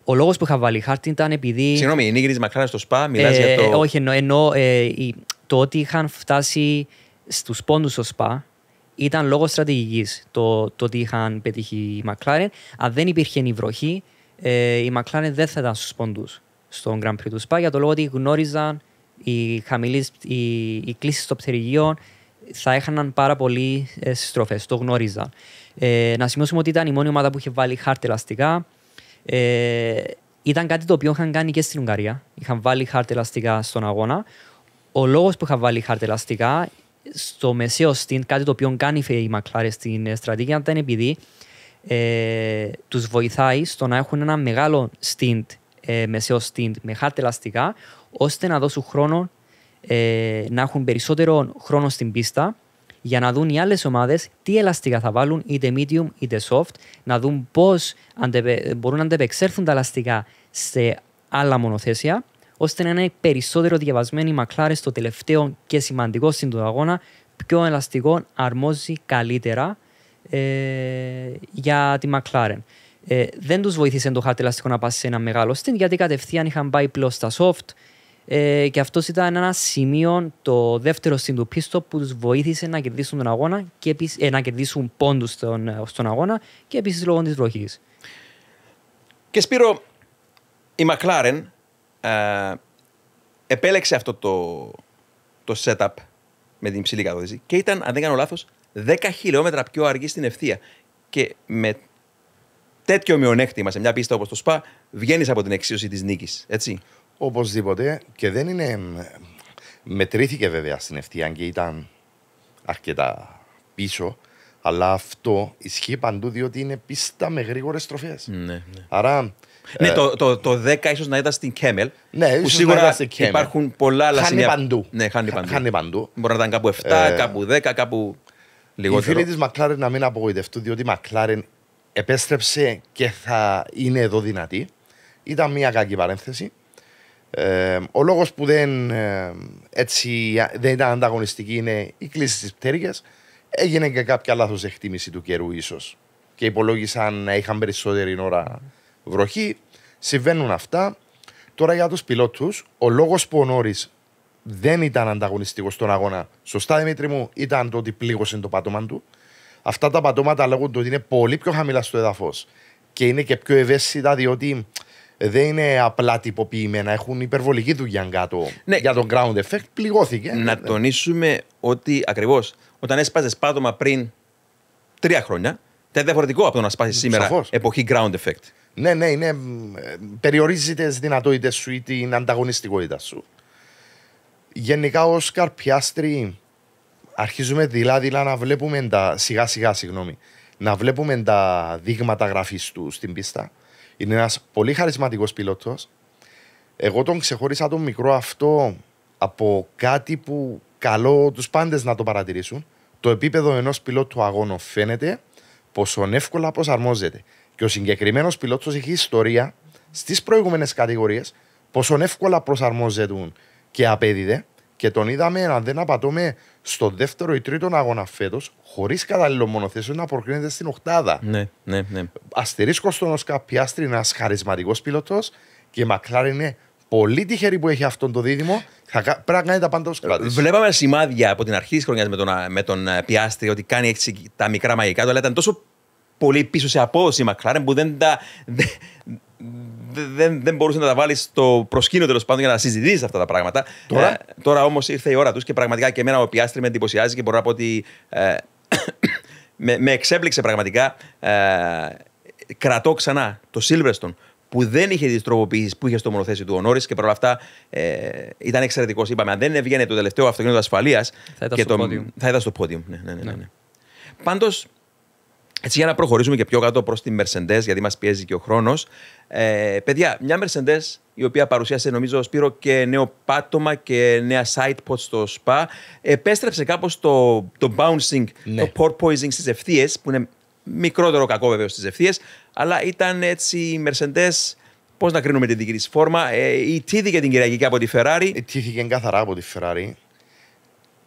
Ο λόγος που είχα βάλει χαρτ ήταν επειδή. Συγγνώμη, η νίκη της McLaren στο ΣΠΑ, μιλάει. για το. Όχι, εννοώ, το ότι είχαν φτάσει στους πόντους στο ΣΠΑ ήταν λόγω στρατηγικής το, το ότι είχαν πετύχει η McLaren. Αν δεν υπήρχε η βροχή, ε, η McLaren δεν θα ήταν στους πόντους στον Grand Prix του ΣΠΑ για το λόγο ότι γνώριζαν οι, χαμηλείς οι, οι κλήσεις των πτερυγίων θα έχαναν πάρα πολύ ε, στροφές. Το γνώριζαν. Ε, να σημειώσουμε ότι ήταν η μόνη ομάδα που είχε βάλει χάρτη ελαστικά. Ε, ήταν κάτι το οποίο είχαν κάνει και στην Ουγγαρία. Είχαν βάλει χάρτη ελαστικά στον αγώνα. Ο λόγος που είχαν βάλει χάρτη ελαστικά στο μεσαίο στην κάτι το οποίο κάνει η McLaren στην ε, στρατήγια, ήταν επειδή ε, τους βοηθάει στο να έχουν ένα μεγάλο στυντ, ε, μεσαίο στυντ με χάρτη ελαστικά, ώστε να δώσουν χρόνο ε, να έχουν περισσότερο χρόνο στην πίστα για να δουν οι άλλες ομάδες τι ελαστικά θα βάλουν, είτε medium είτε soft, να δουν πώς μπορούν να αντεπεξέλθουν τα ελαστικά σε άλλα μονοθέσια ώστε να είναι περισσότερο διαβασμένη η McLaren στο τελευταίο και σημαντικό στην αγώνα, πιο ελαστικό, αρμόζει καλύτερα ε, για τη McLaren. Ε, δεν τους βοήθησε το χάρτη ελαστικό να πάει σε ένα μεγάλο στυλ, γιατί κατευθείαν είχαν πάει πλέον στα soft. Ε, και αυτός ήταν ένα σημείο, το δεύτερο στην του πίστο, που τους βοήθησε να κερδίσουν τον αγώνα και να κερδίσουν πόντους στον, αγώνα και επίσης λόγω της βροχής. Και Σπύρο, η McLaren ε, επέλεξε αυτό το, το setup με την υψηλή καθόδηση και ήταν, αν δεν κάνω λάθος, 10 χιλιόμετρα πιο αργή στην ευθεία. Και με τέτοιο μειονέκτημα σε μια πίστα όπως το ΣΠΑ, βγαίνεις από την εξίωση της νίκης, έτσι. Οπωσδήποτε και δεν είναι... Μετρήθηκε βέβαια στην ευθεία και ήταν αρκετά πίσω, αλλά αυτό ισχύει παντού διότι είναι πίστα με γρήγορες στροφές. Ναι, ναι. Άρα ναι, ε, το, το, το 10 ίσως να ήταν στην Κέμελ. Ναι, που σίγουρα να ήταν στην Κέμελ. υπάρχουν πολλά άλλα σημεία. Χάνει παντού. Ναι, χάνει παντού. Χάνει παντού. Μπορεί να ήταν κάπου 7, ε... κάπου 10, κάπου λιγότερο. Οι φίλοι της Μακλάρεν να μην απογοητευτούν, διότι η Μακλάρεν επέστρεψε και θα είναι εδώ δυνατή. Ήταν μια κακή παρένθεση. Ε, ο λόγος που δεν, ε, έτσι, δεν ήταν ανταγωνιστική είναι η κλίση τη πτέρυγα. Έγινε και κάποια λάθος εκτίμηση του καιρού ίσως. Και υπολόγισαν να είχαν περισσότερη ώρα βροχή. Συμβαίνουν αυτά. Τώρα για τους πιλότους, ο λόγος που ο Νόρη δεν ήταν ανταγωνιστικός στον αγώνα, σωστά Δημήτρη μου, ήταν το ότι πλήγωσε το πάτωμα του. Αυτά τα πατώματα λέγονται ότι είναι πολύ πιο χαμηλά στο έδαφος και είναι και πιο ευαίσθητα διότι δεν είναι απλά τυποποιημένα. Έχουν υπερβολική δουλειά κάτω. Ναι. Για τον ground effect πληγώθηκε. Να ε, ε. τονίσουμε ότι ακριβώς όταν έσπαζες πάτωμα πριν τρία χρόνια, ήταν διαφορετικό από το να σπάσεις σήμερα εποχή ground effect. Ναι, ναι, είναι. Περιορίζει τι δυνατότητες σου ή την ανταγωνιστικότητα σου. Γενικά, ω καρπιάστρι, αρχίζουμε δειλά-δειλά να βλέπουμε τα. σιγά σιγά, συγγνώμη. Να βλέπουμε τα δείγματα γραφής του στην πίστα. Είναι ένας πολύ χαρισματικός πιλότος. Εγώ τον ξεχώρισα τον μικρό αυτό από κάτι που καλό τους πάντες να το παρατηρήσουν. Το επίπεδο ενός πιλότου αγώνου φαίνεται πόσο εύκολα προσαρμόζεται. Και ο συγκεκριμένος πιλότος έχει ιστορία στις προηγούμενες κατηγορίες πόσο εύκολα προσαρμόζεται και απέδιδε. Και τον είδαμε, αν δεν απατώμε, στο δεύτερο ή τρίτο αγώνα φέτος, χωρίς κατάλληλο μονοθέσιο, να προκρίνεται στην Οχτάδα. Ναι, ναι, ναι. Αστερίσκο στον Οσκα Πιάστρη, ένας χαρισματικός πιλότος και η είναι πολύ τυχερή που έχει αυτόν το δίδυμο. Θα, πρέπει να κάνει τα πάντα ω ε, Βλέπαμε σημάδια από την αρχή της χρονιάς με τον, με τον Πιάστρη ότι κάνει τα μικρά μαγικά του, αλλά ήταν τόσο πολύ πίσω σε απόδοση η McLaren που δεν τα... δεν, δεν μπορούσε να τα βάλει στο προσκήνιο τέλος πάντων για να συζητήσεις αυτά τα πράγματα. Τώρα, ε, τώρα όμως ήρθε η ώρα τους και πραγματικά και εμένα ο Πιάστρη με εντυπωσιάζει και μπορώ να πω ότι ε, <coughs> με, με εξέπληξε πραγματικά. Ε, κρατώ ξανά το Σίλβρεστον που δεν είχε τις τροποποιήσεις που είχε στο μονοθέσιο του ο Νόρη και παρόλα αυτά ε, ήταν εξαιρετικός. Είπαμε, αν δεν έβγαινε το τελευταίο αυτοκίνητο ασφαλείας. Θα ήταν στο Θα στο Ναι, ναι, ναι, ναι. ναι. Πάντως, έτσι, για να προχωρήσουμε και πιο κάτω προς τη Mercedes, γιατί μας πιέζει και ο χρόνος. Ε, παιδιά, μια Mercedes η οποία παρουσίασε, νομίζω, Σπύρο, και νέο πάτωμα και νέα side στο σπά. Επέστρεψε κάπως το, το bouncing, ναι. το port poising στις ευθείες, που είναι μικρότερο κακό βέβαια στις ευθείες, αλλά ήταν έτσι η Mercedes. Πώς να κρίνουμε την δική της φόρμα, ε, ιτήθηκε την Κυριακή από τη Ferrari. Ιτήθηκε ε, καθαρά από τη Ferrari.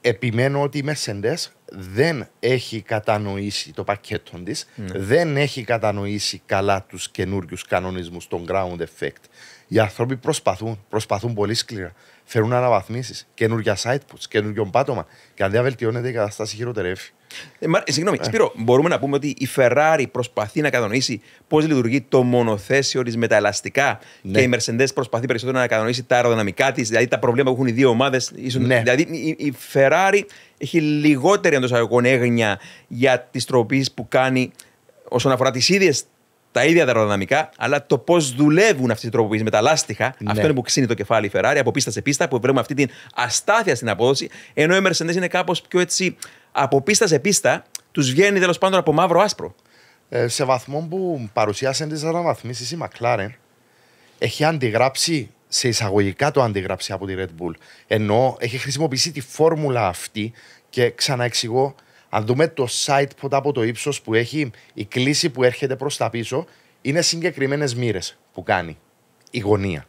Επιμένω ότι η Mercedes δεν έχει κατανοήσει το πακέτο της, ναι. δεν έχει κατανοήσει καλά τους καινούριους κανονισμούς, των ground effect. Οι άνθρωποι προσπαθούν, προσπαθούν πολύ σκληρά φέρουν αναβαθμίσεις, καινούργια site puts, καινούργιο πάτωμα. Και αν δεν βελτιώνεται η κατάσταση, χειροτερεύει. Ε, μα, ε, συγγνώμη, ε. Σπύρο, μπορούμε να πούμε ότι η Ferrari προσπαθεί να κατανοήσει πώς λειτουργεί το μονοθέσιο της με τα ελαστικά ναι. και η Mercedes προσπαθεί περισσότερο να κατανοήσει τα αεροδυναμικά της, δηλαδή τα προβλήματα που έχουν οι δύο ομάδες. Ναι. Δηλαδή η, η Ferrari έχει λιγότερη εντός αγωγικών έγνοια για τις τροποποιήσει που κάνει όσον αφορά τις ίδιες τα ίδια αεροδυναμικά, αλλά το πώς δουλεύουν αυτοί οι τροποποιήσει με τα λάστιχα. Ναι. Αυτό είναι που ξύνει το κεφάλι η Ferrari από πίστα σε πίστα, που βλέπουμε αυτή την αστάθεια στην απόδοση. Ενώ η Mercedes είναι κάπως πιο έτσι από πίστα σε πίστα, τους βγαίνει τέλος πάντων από μαύρο άσπρο. Ε, σε βαθμό που παρουσιάσε τις αναβαθμίσεις η McLaren, έχει αντιγράψει σε εισαγωγικά το αντιγράψει από τη Red Bull. Ενώ έχει χρησιμοποιήσει τη φόρμουλα αυτή και ξαναεξηγώ αν δούμε το site από το ύψος που έχει, η κλίση που έρχεται προς τα πίσω είναι συγκεκριμένες μοίρες που κάνει η γωνία.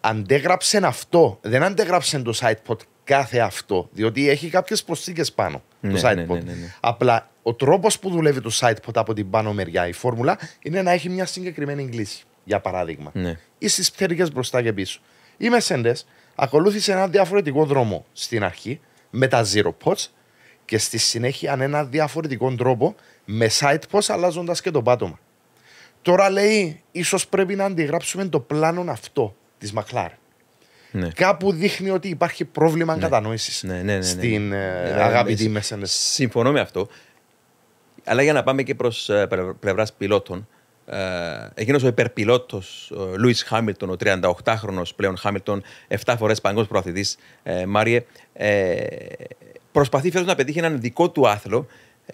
Αντέγραψε αυτό, δεν αντέγραψε το pot κάθε αυτό, διότι έχει κάποιες προσθήκες πάνω ναι, το sidepod. Ναι, ναι, ναι, ναι, Απλά ο τρόπος που δουλεύει το sidepod από την πάνω μεριά, η φόρμουλα, είναι να έχει μια συγκεκριμένη κλίση, για παράδειγμα. Ναι. Ή στις πτέρυγες μπροστά και πίσω. Οι μεσέντες ακολούθησε ένα διαφορετικό δρόμο στην αρχή με τα zero pots και στη συνέχεια αν ένα διαφορετικό τρόπο με site post αλλάζοντας και το πάτωμα. Τώρα λέει, ίσως πρέπει να αντιγράψουμε το πλάνο αυτό της Μακλάρ. Ναι. Κάπου δείχνει ότι υπάρχει πρόβλημα ναι. κατανόησης ναι ναι, ναι, ναι, ναι, στην ε, αγαπητή μέσα. Συμφωνώ με αυτό. Αλλά για να πάμε και προς ε, πλευρά πιλότων. Ε, Εκείνος ο υπερπιλότος Λούι Χάμιλτον, ο 38χρονο πλέον Χάμιλτον, 7 φορέ παγκόσμιο προαθητή, Μάριε, Προσπαθεί φέτος να πετύχει έναν δικό του άθλο.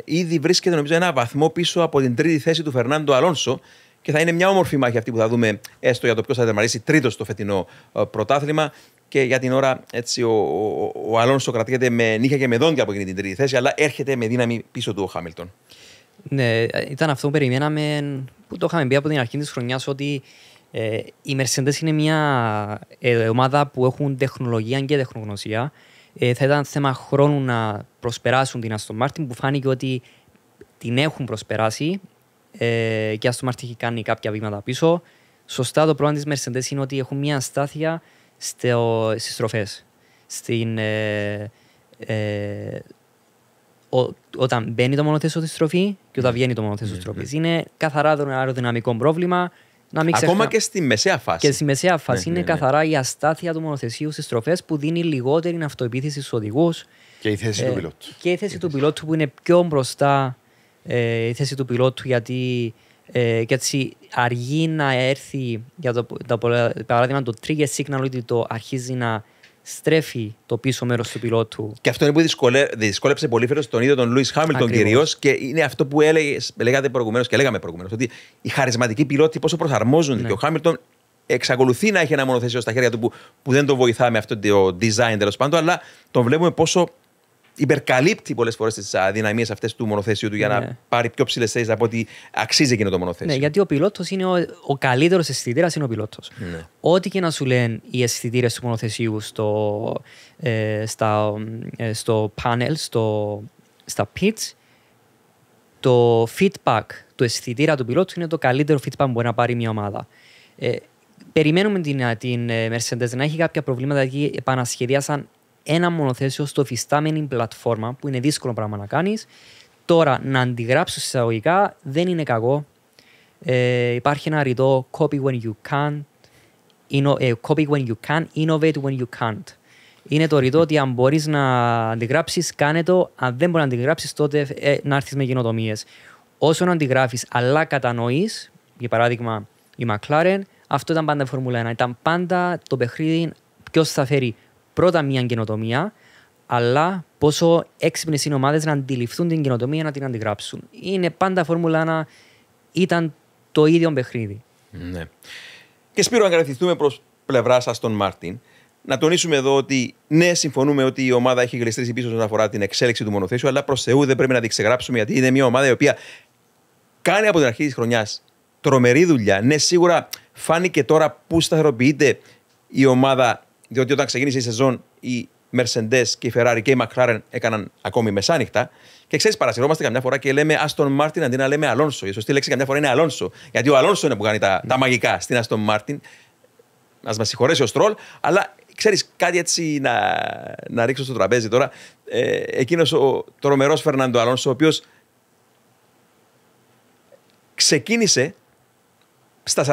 Ήδη βρίσκεται νομίζω ένα βαθμό πίσω από την τρίτη θέση του Φερνάντο Αλόνσο. Και θα είναι μια όμορφη μάχη αυτή που θα δούμε έστω για το ποιος θα τερματίσει τρίτος στο φετινό ε, πρωτάθλημα. Και για την ώρα έτσι, ο, ο, ο Αλόνσο κρατιέται με νύχια και με δόντια από εκείνη την τρίτη θέση, αλλά έρχεται με δύναμη πίσω του ο Χάμιλτον. Ναι, ήταν αυτό που περιμέναμε, που το είχαμε πει από την αρχή της χρονιάς, ότι ε, οι Mercedes είναι μια ε, ομάδα που έχουν τεχνολογία και τεχνογνωσία. Ε, θα ήταν θέμα χρόνου να προσπεράσουν την Αστον που φάνηκε ότι την έχουν προσπεράσει ε, και η Αστον Μάρτιν έχει κάνει κάποια βήματα πίσω. Σωστά το πρόβλημα της Mercedes είναι ότι έχουν μια αστάθεια στις στροφές. Στην, ε, όταν μπαίνει το μονοθέσιο στη στροφή και όταν ναι. βγαίνει το μονοθεσιο τη ναι, στροφή. Ναι. Είναι καθαρά το αεροδυναμικό πρόβλημα. Ακόμα και στη μεσαία φάση. Και στη μεσαία φάση ναι, είναι ναι, ναι. καθαρά η αστάθεια του μονοθεσίου στις στροφές που δίνει λιγότερη αυτοεπίθεση στους οδηγούς. Και η θέση ε, του πιλότου. Και η θέση του πιλότου που είναι πιο μπροστά ε, η θέση του πιλότου γιατί ε, αργεί να έρθει για το, το παράδειγμα το trigger signal ότι το αρχίζει να στρέφει το πίσω μέρος του πιλότου. Και αυτό είναι που δυσκολε... δυσκόλεψε πολύ φέτος τον ίδιο τον Λούι Χάμιλτον κυρίως. Και είναι αυτό που έλεγε, λέγατε προηγουμένως και λέγαμε προηγουμένως, ότι οι χαρισματικοί πιλότοι πόσο προσαρμόζονται. Ναι. Και ο Χάμιλτον εξακολουθεί να έχει ένα μονοθέσιο στα χέρια του που, που δεν το βοηθά με αυτό το design τέλος πάντων, αλλά τον βλέπουμε πόσο υπερκαλύπτει πολλές φορές τις αδυναμίε αυτές του μονοθεσίου του για να ναι. πάρει πιο ψηλές θέσεις από ό,τι αξίζει εκείνο το μονοθέσιο. Ναι, γιατί ο πιλότος είναι ο, ο καλύτερος αισθητήρας, είναι ο πιλότος. Ναι. Ό,τι και να σου λένε οι αισθητήρες του μονοθεσίου στο, ε, στα, ε, στο panel, στο, στα pitch το feedback του αισθητήρα του πιλότου είναι το καλύτερο feedback που μπορεί να πάρει μια ομάδα. Ε, περιμένουμε την, την Mercedes να έχει κάποια προβλήματα γιατί επανασχεδίασαν ένα μονοθέσιο στο φυστάμενη πλατφόρμα, που είναι δύσκολο πράγμα να κάνεις. Τώρα, να αντιγράψω εισαγωγικά δεν είναι κακό. Ε, υπάρχει ένα ρητό ε, copy when you can, innovate when you can't. Είναι το ρητό ότι αν μπορείς να αντιγράψεις, κάνε το. Αν δεν μπορείς να αντιγράψεις, τότε ε, να έρθεις με καινοτομίες. Όσο να αντιγράφεις, αλλά κατανοείς, για παράδειγμα η McLaren, αυτό ήταν πάντα η Φόρμουλα 1. Ήταν πάντα το παιχνίδι ποιος θα φέρει πρώτα μια καινοτομία, αλλά πόσο έξυπνες είναι ομάδες να αντιληφθούν την καινοτομία να την αντιγράψουν. Είναι πάντα φόρμουλα να ήταν το ίδιο παιχνίδι. Ναι. Και Σπύρο, αν κρατηθούμε προς πλευρά σας τον Μάρτιν, να τονίσουμε εδώ ότι ναι, συμφωνούμε ότι η ομάδα έχει γλιστρήσει πίσω όσον αφορά την εξέλιξη του μονοθέσιου, αλλά προς Θεού δεν πρέπει να την ξεγράψουμε γιατί είναι μια ομάδα η οποία κάνει από την αρχή της χρονιάς τρομερή δουλειά. Ναι, σίγουρα φάνηκε τώρα που σταθεροποιείται η ομάδα διότι όταν ξεκίνησε η σεζόν οι Mercedes και η Ferrari και η McLaren έκαναν ακόμη μεσάνυχτα. Και ξέρεις, παρασυρώμαστε καμιά φορά και λέμε Αστον Μάρτιν αντί να λέμε Αλόνσο. Η σωστή λέξη καμιά φορά είναι Αλόνσο. Γιατί ο Αλόνσο είναι που κάνει τα, τα μαγικά στην Αστον Μάρτιν. Ας μας συγχωρέσει ο Στρόλ, αλλά ξέρεις κάτι έτσι να, να ρίξω στο τραπέζι τώρα. Ε, Εκείνος ο τρομερό Φερνάντο Αλόνσο, ο οποίος ξεκίνησε στα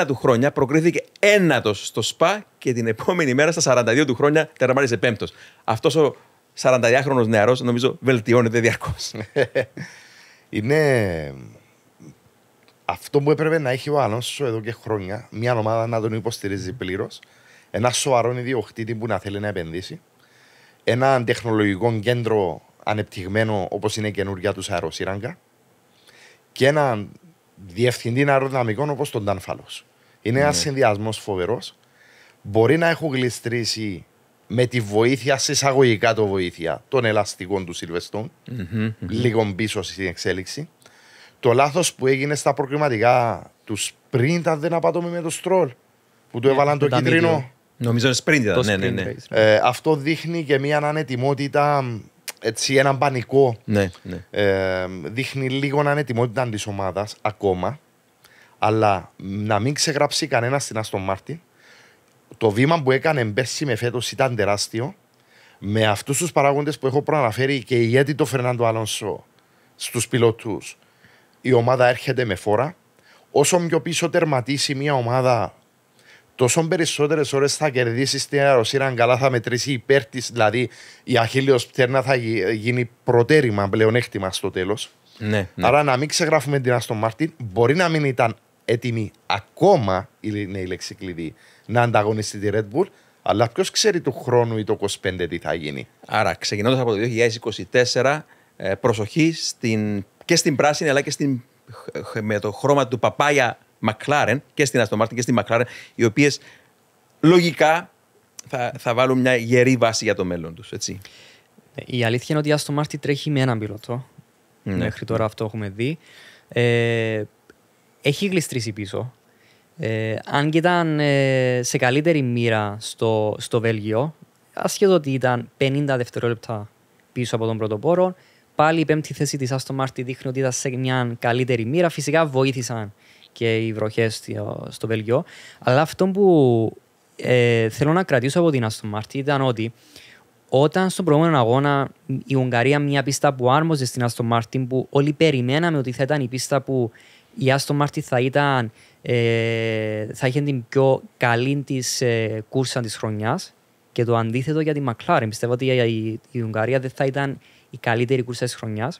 41 του χρόνια προκρίθηκε ένατος στο ΣΠΑ και την επόμενη μέρα στα 42 του χρόνια τερμάρισε πέμπτος. Αυτός ο 42χρονο νεαρός νομίζω βελτιώνεται διαρκώς. <laughs> Είναι αυτό που έπρεπε να έχει ο Αλόνσο εδώ και χρόνια, μια ομάδα να τον υποστηρίζει πλήρως, ένα σοβαρό ιδιοκτήτη που να θέλει να επενδύσει, ένα τεχνολογικό κέντρο ανεπτυγμένο όπως είναι καινούργια του αεροσύραγγα και ένα διευθυντή αεροδυναμικών όπως τον Τανφάλο. Είναι ένας ναι. συνδυασμός φοβερός. Μπορεί να έχουν γλιστρήσει με τη βοήθεια, συσσαγωγικά το βοήθεια, των ελαστικών του σιλβεστων λίγο πίσω στην εξέλιξη. Το λάθος που έγινε στα προκριματικά τους πριν ήταν δεν απατώμε με το στρολ που του ναι, έβαλαν το κίτρινο. Νομίζω είναι sprint Ναι, ναι, ναι. Ε, αυτό δείχνει και μια ανετοιμότητα έτσι, έναν πανικό. Ναι, ναι. Ε, δείχνει λίγο ετοιμότητα της ομάδας ακόμα. Αλλά να μην ξεγράψει κανένας στην Αστον Μάρτιν. Το βήμα που έκανε πέρσι με φέτος ήταν τεράστιο. Με αυτούς τους παράγοντες που έχω προαναφέρει και η γιατί το Φερνάντο Αλόνσο στους πιλότους, η ομάδα έρχεται με φόρα. Όσο πιο πίσω τερματίσει μια ομάδα τόσο περισσότερες ώρες θα κερδίσεις την αεροσύρα, αν καλά θα μετρήσει υπέρ της. Δηλαδή, η αχίλιο πτέρνα θα γίνει προτέρημα πλεονέκτημα στο τέλος. Ναι, ναι. Άρα, να μην ξεγράφουμε την Αστον Μάρτιν, μπορεί να μην ήταν έτοιμη ακόμα, είναι η λέξη κλειδί, να ανταγωνιστεί τη Red Bull, αλλά ποιος ξέρει του χρόνου ή το 25 τι θα γίνει. Άρα, ξεκινώντας από το 2024, ε, προσοχή στην, και στην πράσινη αλλά και στην, με το χρώμα του παπάγια McLaren και στην Αστομάρτη και στη Μακλάρεν οι οποίες λογικά θα, θα βάλουν μια γερή βάση για το μέλλον τους. Ναι, η αλήθεια είναι ότι η Αστομάρτη τρέχει με έναν πιλότο Ναι. Μέχρι τώρα αυτό έχουμε δει. Ε, έχει γλιστρήσει πίσω. Ε, αν και ήταν ε, σε καλύτερη μοίρα στο, στο Βέλγιο, ασχέτω ότι ήταν 50 δευτερόλεπτα πίσω από τον πρωτοπόρο, πάλι η πέμπτη θέση της Αστομάρτη δείχνει ότι ήταν σε μια καλύτερη μοίρα. Φυσικά βοήθησαν και οι βροχές στο Βέλγιο. Αλλά αυτό που ε, θέλω να κρατήσω από την Αστον Μάρτιν ήταν ότι όταν στον προηγούμενο αγώνα η Ουγγαρία μια πίστα που άρμοζε στην Αστον Μάρτιν που όλοι περιμέναμε ότι θα ήταν η πίστα που η Άστον Μάρτιν θα ε, θα είχε την πιο καλή της ε, κούρσα της χρονιάς και το αντίθετο για τη McLaren. Πιστεύω ότι η, η Ουγγαρία δεν θα ήταν η καλύτερη κούρσα της χρονιάς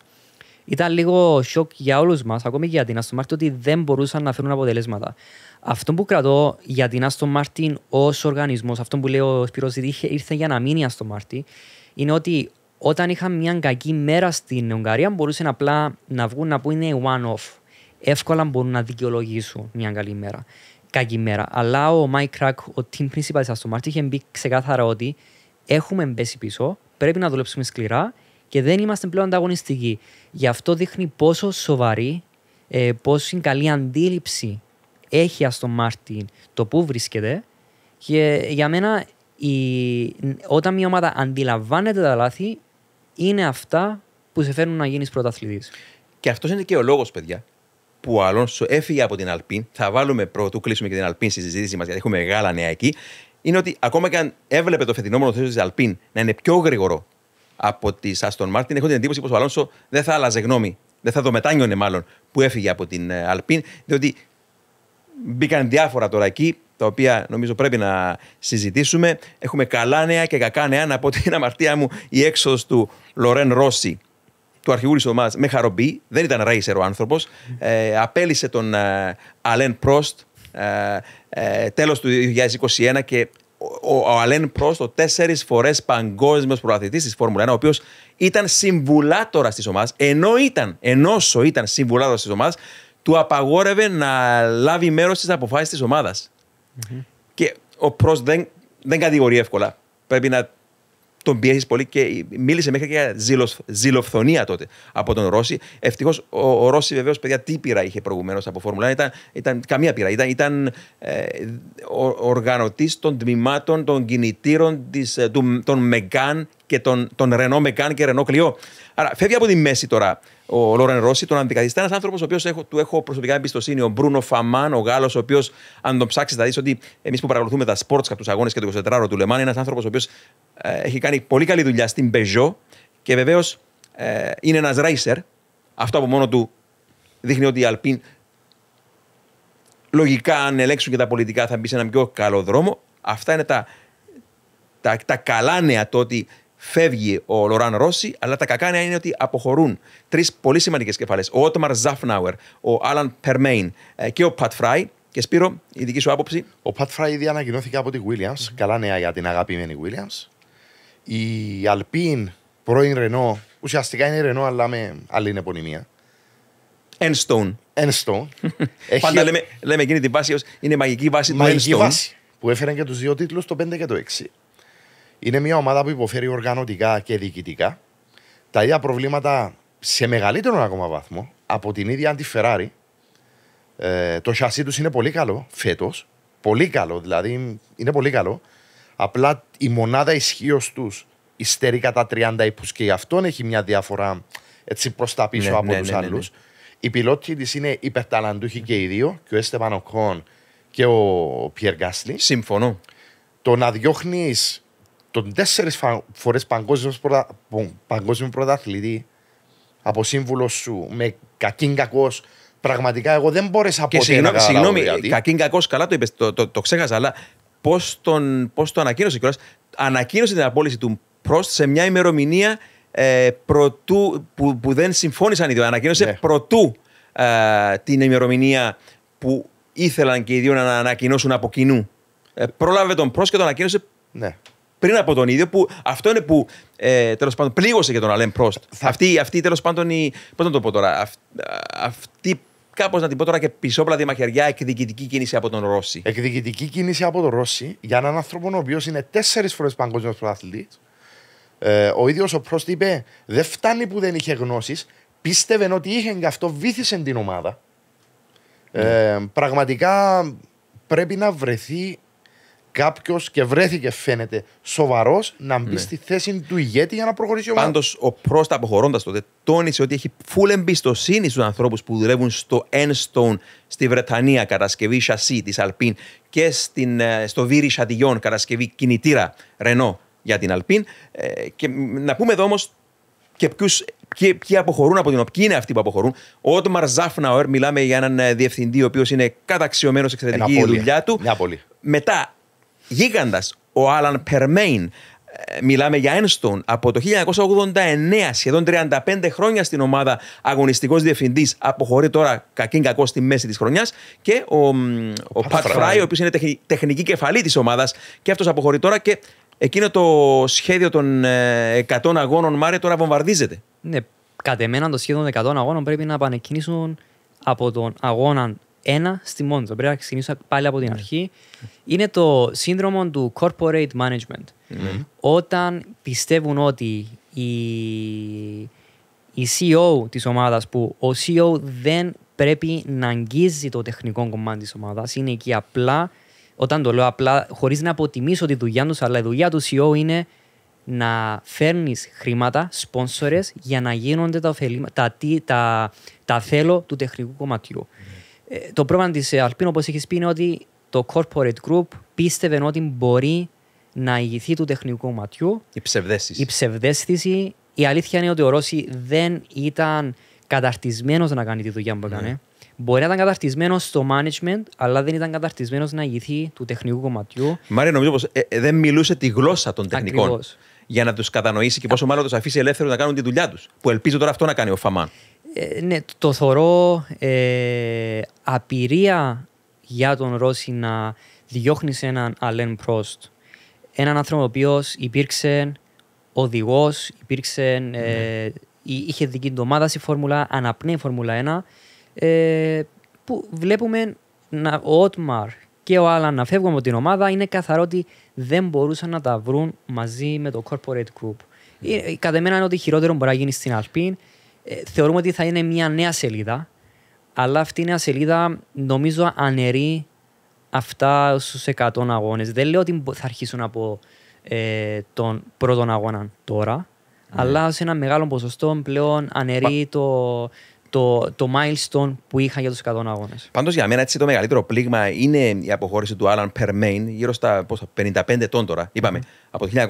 ήταν λίγο σοκ για όλους μας, ακόμη και για την Aston ότι δεν μπορούσαν να φέρουν αποτελέσματα. Αυτό που κρατώ για την άστο Μάρτιν ως οργανισμός, αυτό που λέει ο Σπύρος, ήρθε για να μείνει η Aston είναι ότι όταν είχαν μια κακή μέρα στην Ουγγαρία, μπορούσαν απλά να βγουν να πούνε one-off. Εύκολα μπορούν να δικαιολογήσουν μια καλή μέρα. Κακή μέρα. Αλλά ο Mike Crack, ο team principal της Aston Μάρτιν, είχε μπει ξεκάθαρα ότι έχουμε πέσει πίσω, πρέπει να δουλέψουμε σκληρά και δεν είμαστε πλέον ανταγωνιστικοί. Γι' αυτό δείχνει πόσο σοβαρή, ε, πόσο καλή αντίληψη έχει Αστον Μάρτιν το που βρίσκεται. Και για μένα, η, όταν μια ομάδα αντιλαμβάνεται τα λάθη, είναι αυτά που σε φέρνουν να γίνεις πρωταθλητής. Και αυτός είναι και ο λόγος, παιδιά, που ο σου έφυγε από την Αλπίν. Θα βάλουμε πρώτο, κλείσουμε και την Αλπίν στη συζήτηση μας, γιατί έχουμε μεγάλα νέα εκεί. Είναι ότι ακόμα και αν έβλεπε το φετινόμενο μονοθέσιο τη Αλπίν να είναι πιο γρήγορο από τη Αστον Μάρτιν. Έχω την εντύπωση πως ο Αλόνσο δεν θα άλλαζε γνώμη. Δεν θα το μετάνιωνε μάλλον που έφυγε από την Αλπίν, ε, διότι μπήκαν διάφορα τώρα εκεί τα οποία νομίζω πρέπει να συζητήσουμε. Έχουμε καλά νέα και κακά νέα. Να πω την αμαρτία μου, η έξοδο του Λορέν Ρώση, του αρχηγού της ομάδας, με χαροποιεί Δεν ήταν ρέισερ ο άνθρωπος. Ε, απέλησε τον Αλέν Πρόστ ε, ε, ε τέλος του 2021 και ο, ο Αλέν Πρόστο τέσσερις φορές παγκόσμιος προαθητή της Φόρμουλα 1, ο οποίος ήταν συμβουλάτορα της ομάδας, ενώ ήταν, ενώσο ήταν συμβουλάτορα τη ομάδα, του απαγόρευε να λάβει μέρο στι αποφάσει τη ομαδα ενω ηταν ενώ όσο ηταν συμβουλατορα της ομαδα του απαγορευε να λαβει μερο στις αποφασει της ομαδα Και ο Πρόστο δεν, δεν κατηγορεί εύκολα. Πρέπει να τον πιέσει πολύ και μίλησε μέχρι και για ζηλοφθονία τότε από τον Ρώση. Ευτυχώς ο, ο Ρώση βεβαίως, παιδιά, τι πειρά είχε προηγουμένως από Φόρμουλα. Ήταν, ήταν καμία πειρά. Ήταν, ήταν ε, ο, οργανωτής των τμήματων των κινητήρων της, ε, του, των Μεγκάν και των, των Ρενό Μεγκάν και Ρενό Κλειό. Άρα φεύγει από τη μέση τώρα ο Λόρεν Ρώση, τον αντικαθιστά ένας άνθρωπος ο οποίος του έχω προσωπικά εμπιστοσύνη, ο Μπρούνο Φαμάν, ο Γάλλος, ο οποίος αν τον ψάξεις θα δεις ότι εμείς που παρακολουθούμε τα σπόρτ τους αγώνες και το 24ωρο του Λεμάν, είναι ένας άνθρωπος ο οποίος ε, έχει κάνει πολύ καλή δουλειά στην Peugeot και βεβαίως ε, είναι ένας racer. Αυτό από μόνο του δείχνει ότι η Αλπίν λογικά αν ελέγξουν και τα πολιτικά θα μπει σε έναν πιο καλό δρόμο. Αυτά είναι τα, τα, τα καλά νέα το ότι φεύγει ο Λοράν Ρώση, αλλά τα κακά νέα είναι ότι αποχωρούν τρεις πολύ σημαντικές κεφαλές. Ο Ότμαρ Ζαφνάουερ, ο Άλαν Περμέιν ε, και ο Πατ Φράι. Και Σπύρο, η δική σου άποψη. Ο Πατ Φράι ήδη ανακοινώθηκε από τη Williams. Mm-hmm. Καλά νέα για την αγαπημένη Williams. Η Αλπίν, πρώην Ρενό, ουσιαστικά είναι Ρενό αλλά με άλλη επωνυμία. Enstone. <laughs> Enstone. Πάντα λέμε, λέμε εκείνη την βάση ως είναι μαγική βάση μαγική του Μαγική Βάση, που έφεραν και τους δύο τίτλους το 5 και το 6. Είναι μια ομάδα που υποφέρει οργανωτικά και διοικητικά. Τα ίδια προβλήματα σε μεγαλύτερον ακόμα βαθμό από την ίδια τη Ferrari. Ε, το σασί τους είναι πολύ καλό φέτος. Πολύ καλό, δηλαδή είναι πολύ καλό. Απλά η μονάδα ισχύω τους υστερεί κατά 30 ύπου και γι' αυτόν έχει μια διαφορά έτσι προς τα πίσω ναι, από ναι, τους ναι, ναι άλλους. Οι ναι. πιλότοι της είναι υπερταλαντούχοι και οι δύο, και ο Έστεβαν Οκόν και ο Πιερ Γκάσλι. Συμφωνώ. Το να διώχνεις τον τέσσερις φορές παγκόσμιος πρωταθλητή από σύμβουλο σου με κακήν κακός πραγματικά εγώ δεν μπόρεσα να συγγνώμη, Συγγνώμη, κακήν κακός, καλά το είπες, το, το, το, ξέχασα, αλλά πώς τον, πώς το ανακοίνωσε κιόλας. Ανακοίνωσε την απόλυση του Πρόστ σε μια ημερομηνία ε, προτού, που, δεν συμφώνησαν οι δύο. Ανακοίνωσε ναι. προτού ε, την ημερομηνία που ήθελαν και οι δύο να ανακοινώσουν από κοινού. Ε, πρόλαβε τον Πρόστ και τον ανακοίνωσε ναι. πριν από τον ίδιο. Που, αυτό είναι που ε, τέλος πάντων πλήγωσε και τον Αλέν Πρόστ. Αυτή, αυτή τέλος πάντων. Η, να το πω τώρα. αυτή κάπως να την πω τώρα και πισόπλα μαχαιριά, εκδικητική κίνηση από τον Ρώση. Εκδικητική κίνηση από τον Ρώση για έναν άνθρωπο ο οποίος είναι τέσσερις φορές παγκόσμιος πρωταθλητής. Ε, ο ίδιος ο Πρόστι είπε: Δεν φτάνει που δεν είχε γνώσεις. Πίστευε ότι είχε και αυτό βήθησε την ομάδα. Ε, ναι. πραγματικά πρέπει να βρεθεί κάποιος και βρέθηκε, φαίνεται, σοβαρός να μπει ναι. στη θέση του ηγέτη για να προχωρήσει ο Πάντως, ο Πρόστα, αποχωρώντας τότε, τόνισε ότι έχει full εμπιστοσύνη στους ανθρώπους που δουλεύουν στο Enstone στη Βρετανία, κατασκευή σασί της Αλπίν και στην, ε, στο Βίρι Σαντιγιόν, κατασκευή κινητήρα Ρενό για την Αλπίν. Ε, και να πούμε εδώ όμως και ποιους ποιοι, ποιοι αποχωρούν από την ΟΠΚΙ είναι αυτοί που αποχωρούν. Ο Ότμαρ Ζάφναουερ, μιλάμε για έναν ε, διευθυντή ο οποίος είναι καταξιωμένος εξαιρετική δουλειά του. Μια πολύ. Μετά γίγαντας, ο Άλαν Περμέιν. Ε, μιλάμε για Ένστον από το 1989, σχεδόν 35 χρόνια στην ομάδα αγωνιστικός διευθυντής. αποχωρεί τώρα κακήν κακό στη μέση της χρονιάς, και ο, Πατ Φράιο ο οποίος είναι τεχνική κεφαλή της ομάδας, και αυτός αποχωρεί τώρα και εκείνο το σχέδιο των 100 ε, αγώνων Μάρε τώρα βομβαρδίζεται. Ναι, κατ' εμένα το σχέδιο των 100 αγώνων πρέπει να επανεκκινήσουν από τον αγώνα ένα στη Μόντζο. Πρέπει να ξεκινήσω πάλι από την ναι. αρχή. Είναι το σύνδρομο του corporate management. Ναι. Όταν πιστεύουν ότι η, CEO της ομάδας που ο CEO δεν πρέπει να αγγίζει το τεχνικό κομμάτι της ομάδας. Είναι εκεί απλά, όταν το λέω απλά, χωρίς να αποτιμήσω τη δουλειά τους, αλλά η δουλειά του CEO είναι να φέρνεις χρήματα, σπόνσορες, για να γίνονται τα, θέλω του τεχνικού ναι. Ε, το πρόβλημα της Αλπίνο ε, όπως έχεις πει, είναι ότι το corporate group πίστευε ότι μπορεί να ηγηθεί του τεχνικού ματιού. Η ψευδέστηση. Η ψευδέστηση. Η αλήθεια είναι ότι ο Ρώση δεν ήταν καταρτισμένος να κάνει τη δουλειά που ναι. έκανε. Mm. Μπορεί να ήταν καταρτισμένος στο management, αλλά δεν ήταν καταρτισμένος να ηγηθεί του τεχνικού κομματιού. Μάρια, νομίζω πως ε, ε, δεν μιλούσε τη γλώσσα των τεχνικών. Ακριβώς. Για να τους κατανοήσει και πόσο μάλλον τους αφήσει ελεύθερους να κάνουν τη δουλειά τους. Που ελπίζω τώρα αυτό να κάνει ο Φαμάν. Ε, ναι, το θεωρώ ε, απειρία για τον Ρώση να διώχνει έναν Αλέν Πρόστ. Έναν άνθρωπο ο οποίος υπήρξε οδηγός, υπήρξε. Ε, ναι. είχε δική του ομάδα στη Φόρμουλα, αναπνέει η Φόρμουλα 1. Ε, που βλέπουμε ο Ότμαρ και ο Άλαν να φεύγουν από την ομάδα, είναι καθαρό ότι δεν μπορούσαν να τα βρουν μαζί με το corporate group. Ναι. Κατά μένα είναι ότι χειρότερο μπορεί να γίνει στην Αλπίν. Ε, θεωρούμε ότι θα είναι μια νέα σελίδα, αλλά αυτή η νέα σελίδα νομίζω αναιρεί αυτά στους 100 αγώνες. Δεν λέω ότι θα αρχίσουν από ε, τον πρώτο αγώνα τώρα, ναι. αλλά σε ένα μεγάλο ποσοστό πλέον αναιρεί το, το, το milestone που είχαν για τους 100 αγώνες. Πάντως για μένα έτσι το μεγαλύτερο πλήγμα είναι η αποχώρηση του Άλαν Περμέιν γύρω στα 55 ετών τώρα. Είπαμε mm. από το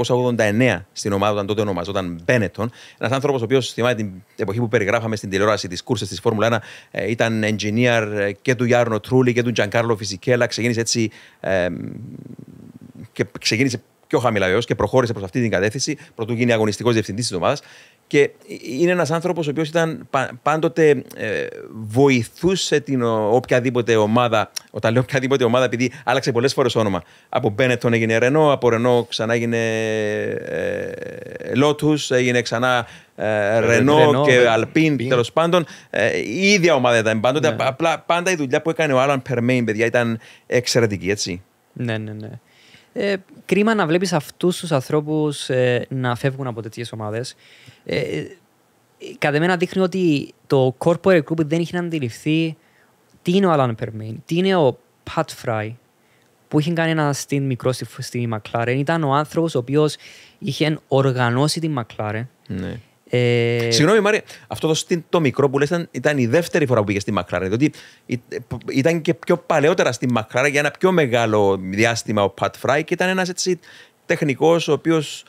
1989 στην ομάδα, όταν τότε ονομαζόταν Μπένετον. Ένας άνθρωπος ο οποίος θυμάται την εποχή που περιγράφαμε στην τηλεόραση τη κούρσες της Φόρμουλα 1. Ε, ήταν engineer ε, και του Γιάρνο Τρούλι και του Τζανκάρλο Φυσικέλα. Ξεκίνησε έτσι. Ε, και ξεκίνησε πιο χαμηλά και προχώρησε προς αυτή την κατεύθυνση, πρωτού γίνει αγωνιστικός διευθυντής της ομάδας. Και είναι ένας άνθρωπος ο οποίος ήταν πάντοτε ε, βοηθούσε την οποιαδήποτε ομάδα. Όταν λέω οποιαδήποτε ομάδα, επειδή άλλαξε πολλές φορές όνομα. Από Μπένετον έγινε Ρενό, από Ρενό ξανά έγινε ε, Λότους, έγινε ξανά ε, Ρενό, και Αλπίν. Τέλος πάντων, ε, η ίδια ομάδα ήταν πάντοτε. Ναι. Απλά πάντα η δουλειά που έκανε ο Άλαν Περμέιν, παιδιά, ήταν εξαιρετική, έτσι. Ναι, ναι, ναι. Ε, κρίμα να βλέπεις αυτούς τους ανθρώπους ε, να φεύγουν από τέτοιες ομάδες. Κατ' ε, κατά δείχνει ότι το corporate group δεν είχε αντιληφθεί τι είναι ο Alan Permain, τι είναι ο Pat Fry που είχε κάνει ένα στην μικρό στη McLaren. Ήταν ο άνθρωπος ο οποίος είχε οργανώσει τη McLaren. Ναι. Ε... Συγγνώμη Μάρια, αυτό το, το μικρό που λες ήταν, ήταν η δεύτερη φορά που πήγε στη Μακράρα. Διότι ε, ήταν και πιο παλαιότερα στη Μακράρα για ένα πιο μεγάλο διάστημα ο Pat Fry και ήταν ένας τεχνικό τεχνικός ο οποίος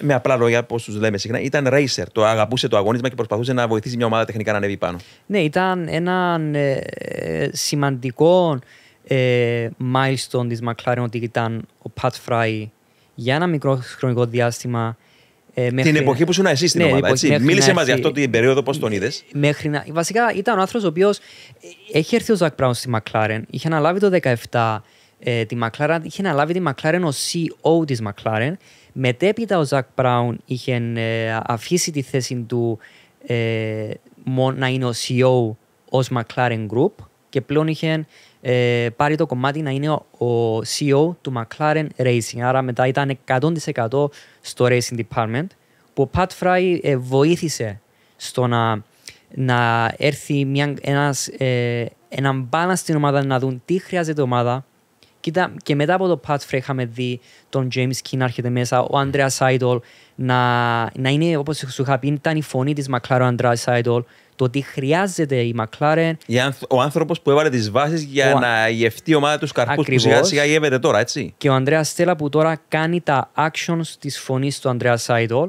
με απλά λόγια, όπως τους λέμε συχνά, ήταν racer. Το αγαπούσε το αγώνισμα και προσπαθούσε να βοηθήσει μια ομάδα τεχνικά να ανέβει πάνω. Ναι, ήταν ένα ε, σημαντικό ε, milestone της McLaren ότι ήταν ο Pat Fry για ένα μικρό χρονικό διάστημα. Ε, Την εποχή που ήσουν εσύ στην ναι, ομάδα. Έτσι. Μίλησε μαζί μα για αυτό την περίοδο, πώς τον είδες. Μέχρι να... Βασικά ήταν ο άνθρωπος ο οποίος ε, έχει έρθει ο Ζακ Μπράουν στη McLaren, είχε αναλάβει το 2017 ε, τη McLaren, είχε αναλάβει τη McLaren ω CEO της McLaren Μετέπειτα ο Ζακ Μπράουν είχε ε, αφήσει τη θέση του ε, να είναι ο CEO ως McLaren Group και πλέον είχε ε, πάρει το κομμάτι να είναι ο, CEO του McLaren Racing. Άρα μετά ήταν 100% στο Racing Department που ο Pat Fry βοήθησε στο να, έρθει έναν μπάνα στην ομάδα να δουν τι χρειάζεται η ομάδα, και μετά από το Pat είχαμε δει τον James Κιν να έρχεται μέσα, ο Andrea Seidel να, να είναι, όπως σου είχα πει, ήταν η φωνή της McLaren, ο Andrea Seidel, το ότι χρειάζεται η McLaren. Ο άνθρωπος που έβαλε τις βάσεις για να γευτεί η ομάδα τους καρπούς που σιγά σιγά γεύεται τώρα, έτσι. Και ο Andrea Stella που τώρα κάνει τα actions της φωνής του Andrea Seidel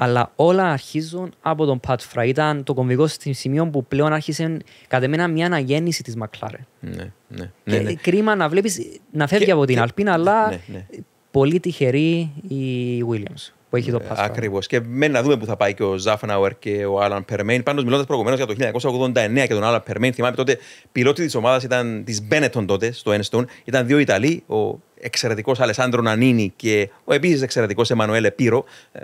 αλλά όλα αρχίζουν από τον Πατ Φρα. Ήταν το κομβικό σημείο που πλέον άρχισε κατά μένα μια αναγέννηση της Μακλάρε. Ναι, ναι, ναι, ναι. Κρίμα να βλέπεις να φεύγει και, από την και, Αλπίνα, ναι, αλλά ναι, ναι. πολύ τυχερή η Williams που έχει το ναι, Πατ Ακριβώς. Και μένει να δούμε που θα πάει και ο Ζάφναουερ και ο Άλαν Περμέν. Πάντως, μιλώντας προηγουμένως για το 1989 και τον Άλαν Περμέν, θυμάμαι τότε πιλότης της ομάδας ήταν της Μπένετον τότε στο Ένστον. Ήταν δύο Ιταλοί, ο εξαιρετικός Αλεσάνδρο Νανίνη και ο επίσης εξαιρετικός Εμμανουέλε Πύρο. Ε,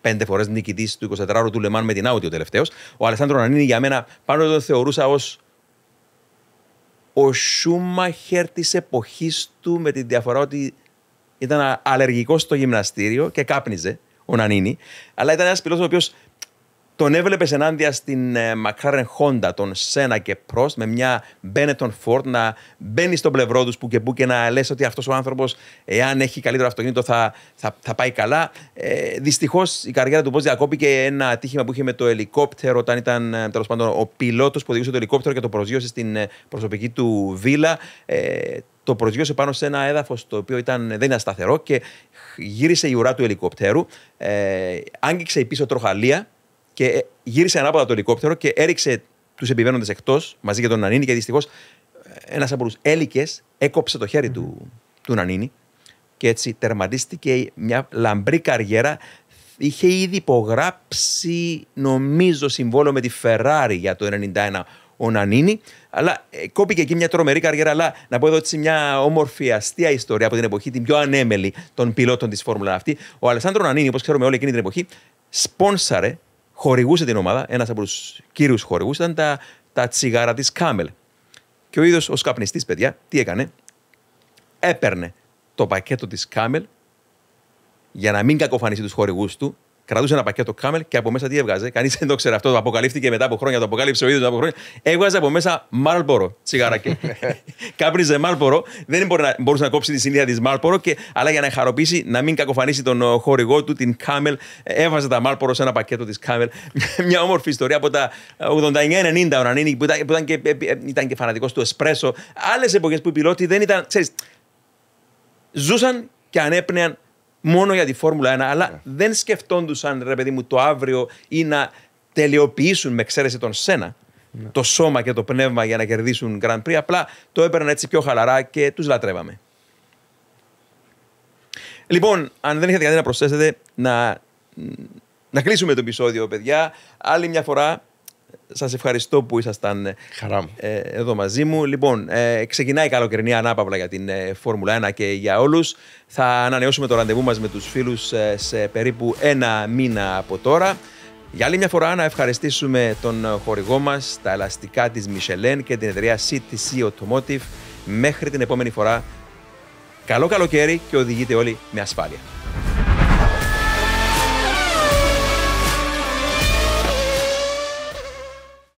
πέντε φορές νικητής του 24ου του Λεμάν με την Άουτι ο τελευταίος. Ο Αλεσάνδρο Νανίνη για μένα πάνω τον θεωρούσα ως ο Σούμαχερ της εποχής του με την διαφορά ότι ήταν αλλεργικό στο γυμναστήριο και κάπνιζε ο Νανίνη. Αλλά ήταν ένας πιλότος ο οποίος τον έβλεπες ενάντια στην ε, McLaren Honda τον Σένα και Πρόστ, με μια Benetton Ford να μπαίνει στον πλευρό τους που και που και να λες ότι αυτός ο άνθρωπος, εάν έχει καλύτερο αυτοκίνητο, θα, θα, θα πάει καλά. Ε, Δυστυχώς η καριέρα του Πώ διακόπηκε ένα ατύχημα που είχε με το ελικόπτερο, όταν ήταν ε, τέλος πάντων ο πιλότος που οδηγούσε το ελικόπτερο και το προσγείωσε στην ε, προσωπική του βίλα. το προσγείωσε πάνω σε ένα έδαφος το οποίο ήταν, δεν ήταν σταθερό και γύρισε η ουρά του ελικόπτερου. Ε, άγγιξε πίσω τροχαλία και ε, γύρισε ανάποδα το ελικόπτερο και έριξε τους επιβαίνοντες εκτός μαζί και τον Νανίνη. Και δυστυχώς ε, ένας από τους έλικες έκοψε το χερι του, του Νανίνη. Και έτσι τερματίστηκε μια λαμπρή καριέρα. Είχε ήδη υπογράψει, νομίζω, συμβόλαιο με τη Ferrari για το 1991 ο Νανίνη. Αλλά ε, κόπηκε εκεί μια τρομερή καριέρα. Αλλά να πω εδώ έτσι μια όμορφη αστεία ιστορία από την εποχή, την πιο ανέμελη των πιλότων της Φόρμουλα αυτή. Ο Αλεσάνδρο Νανίνη, όπως ξέρουμε όλη εκείνη την εποχή, σπόνσαρε χορηγούσε την ομάδα. Ένας από τους κύριους χορηγούς ήταν τα, τα τσιγάρα της Κάμελ. Και ο ίδιος ο καπνιστής, παιδιά, τι έκανε. Έπαιρνε το πακέτο της Κάμελ για να μην κακοφανίσει τους χορηγούς του κρατούσε ένα πακέτο κάμελ και από μέσα τι έβγαζε. Κανείς δεν το ξέρει αυτό. Το αποκαλύφθηκε μετά από χρόνια, το αποκάλυψε ο ίδιος από χρόνια. Έβγαζε από μέσα Μάλπορο. τσιγαράκι. Κάπριζε Μάλπορο, Δεν μπορούσε να, μπορούσε να κόψει τη συνήθεια της Μάλπορο και, αλλά για να χαροποιήσει, να μην κακοφανίσει τον ε, χορηγό του, την Κάμελ, ε, έβαζε τα Μάλπορο σε ένα πακέτο της Κάμελ. <laughs> Μια όμορφη ιστορία από τα 89-90, που, ήταν, που ήταν και, ε, ήταν και φανατικός του Εσπρέσο. Άλλες εποχές που οι πιλότοι δεν ήταν. Ξέρεις, ζούσαν και ανέπνεαν μόνο για τη Φόρμουλα 1, αλλά ναι. δεν σκεφτόντουσαν, ρε παιδί μου, το αύριο ή να τελειοποιήσουν, με εξαίρεση τον Σένα, ναι. το σώμα και το πνεύμα για να κερδίσουν Grand Prix. Απλά το έπαιρναν έτσι πιο χαλαρά και τους λατρεύαμε. Λοιπόν, αν δεν έχετε κάτι να προσθέσετε, να, να κλείσουμε το επεισόδιο, παιδιά. Άλλη μια φορά, Σας ευχαριστώ που ήσασταν ε, ε, εδώ μαζί μου. Λοιπόν, ε, ξεκινάει η καλοκαιρινή ανάπαυλα για την Φόρμουλα 1 και για όλους. Θα ανανεώσουμε το ραντεβού μας με τους φίλους σε περίπου ένα μήνα από τώρα. Για άλλη μια φορά να ευχαριστήσουμε τον χορηγό μας, τα ελαστικά της Michelin και την εταιρεία CTC Automotive. Μέχρι την επόμενη φορά, καλό καλοκαίρι και οδηγείτε όλοι με ασφάλεια.